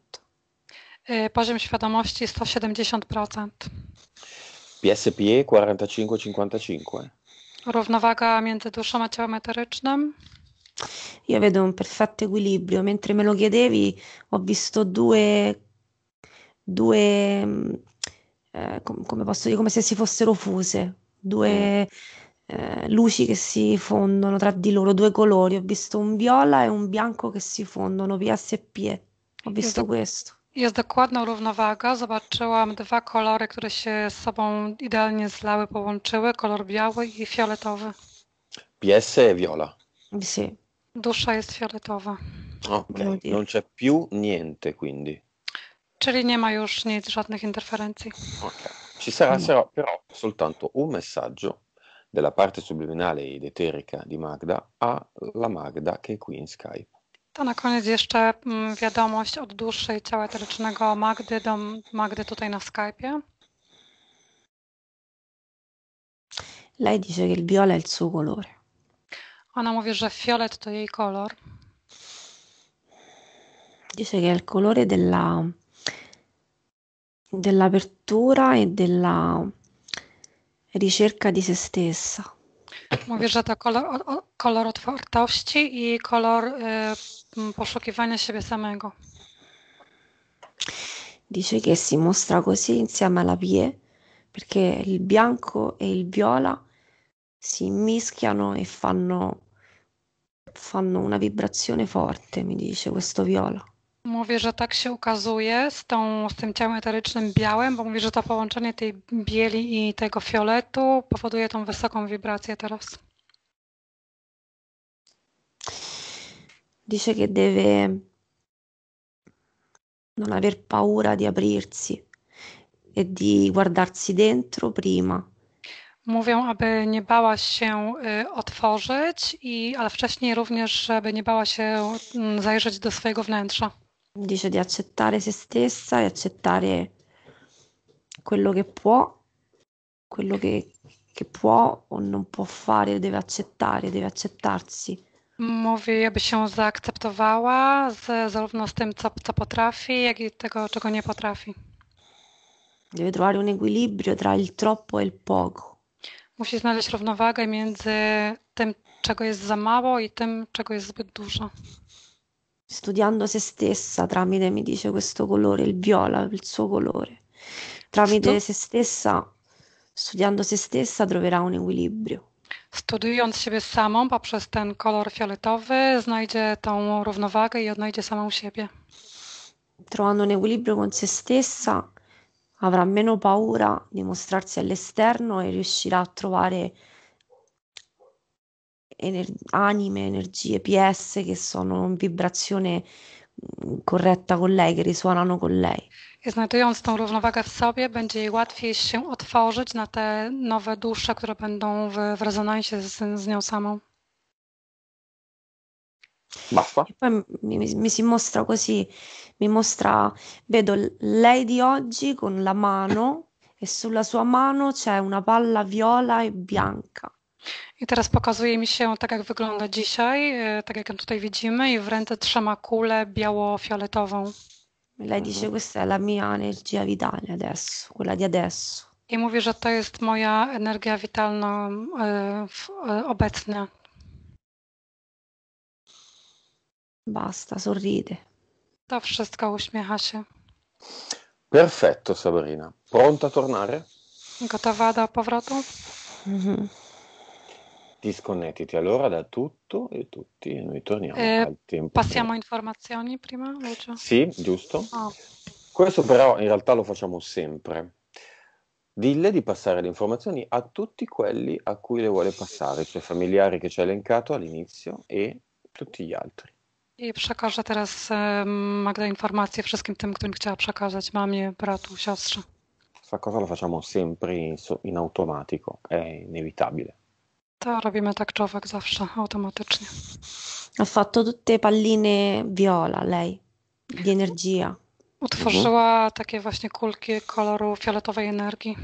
Poziom świadomości 170%. PSPA 45-55. Równowaga między duszą a ciałem eterycznym. Io vedo un perfetto equilibrio. Mentre me lo chiedevi, ho visto due, due mm, eh, com- come posso dire, come se si fossero fuse, due mm. eh, luci che si fondono tra di loro, due colori. Ho visto un viola e un bianco che si fondono, PSP. Ho visto questo. Jest dokładna równowaga. Zobaczyłam dwa kolory, które się z sobą idealnie zlały, połączyły. Kolor biały i fioletowy. Biesse e viola. Sì. Dusza jest fioletowa. Ok, non c'è più niente quindi. Czyli nie ma już nic, żadnych interferencji. Ok. Ci sarà però, no. però soltanto un messaggio della parte subliminale ed eterica di Magda alla Magda che è qui in Skype. To na koniec jeszcze mm, wiadomość od dłuższej ciała eterycznego Magdy do Magdy tutaj na Skype'ie. Lei dice che il viola è il suo colore. Ona mówi, że fiolet to jej kolor. Dice che è il colore della, dell'apertura e della ricerca di se stessa. Mówię, że to kolor, kolor otwartości i kolor poszukiwania siebie samego. Dice che si mostra così insieme alla vie perché il bianco e il viola si mischiano e fanno, fanno una vibrazione forte, mi dice questo viola. Mówię, że tak się ukazuje z, tą, z tym ciałem eterycznym białym, bo mówię, że to połączenie tej bieli i tego fioletu powoduje tą wysoką wibrację teraz. Dice che deve non aver paura di aprirsi e di guardarsi dentro prima. Mówią, aby nie bała się y, otworzyć, i, ale wcześniej również, aby nie bała się mm, zajrzeć do swojego wnętrza. dice di accettare se stessa e accettare quello che può, quello che, che può o non può fare, deve accettare, deve accettarsi. Mówi, aby się zaakceptowała z, zarówno z tym, co, co potrafi, jak i tego, czego nie potrafi. Deve trovare un equilibrio tra il troppo e il poco. Musi znaleźć równowagę między tym, czego jest za mało i tym, czego jest zbyt dużo studiando se stessa tramite, mi dice questo colore, il viola, il suo colore. Tramite Sto... se stessa, studiando se stessa, troverà un equilibrio. Studiując siebie samą poprzez ten kolor fioletowy, znajdzie tą równowagę i odnajdzie samą siebie. Trovando un equilibrio con se stessa, avrà meno paura di mostrarsi all'esterno e riuscirà a trovare ener- anime, energie, PS che sono in vibrazione mm, corretta con lei, che risuonano con lei. I znajdując tą równowagę w sobie, będzie jej łatwiej się otworzyć na te nowe dusze, które będą w, w rezonansie z, z nią samą. Basta. E poi mi, mi, si mostra così, mi mostra, vedo lei di oggi con la mano e sulla sua mano c'è una palla viola e bianca. I teraz pokazuje mi się tak, jak wygląda dzisiaj, e, tak jak ją tutaj widzimy i w ręce trzyma kulę biało-fioletową. Lei dice mhm. questa è la mia energia vitale adesso, quella di adesso. I mówi, że to jest moja energia witalna e, e, obecna. Basta, sorride. To wszystko, uśmiecha się. Perfetto, Sabrina. Pronta a tornare? Gotowa do powrotu? Mhm. disconnettiti allora da tutto e tutti e noi torniamo eh, al tempo. Passiamo a informazioni prima, Lucio? Sì, giusto. Oh. Questo però in realtà lo facciamo sempre. Dille di passare le informazioni a tutti quelli a cui le vuole passare, cioè familiari che ci ha elencato all'inizio e tutti gli altri. I przekażę teraz ehm, Magda informacje wszystkim tym, którym chciała przekazać mamie, bratu, siostrze. Questa cosa la facciamo sempre in, in automatico, è inevitabile. To robimy tak czowek zawsze, automatycznie. Ha fatto tutte palline viola lei, di energia. Utworzyła takie właśnie kulki koloru fioletowej energii.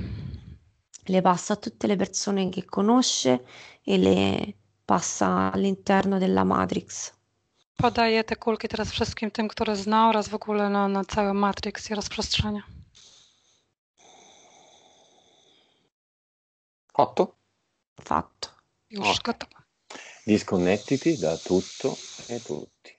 Le passa a tutte le persone che conosce e le passa all'interno della Matrix. Podaje te kulki teraz wszystkim tym, które zna oraz w ogóle na, na cały Matrix i rozprzestrzenia. Fatto. Fatto. Io Disconnettiti da tutto e tutti.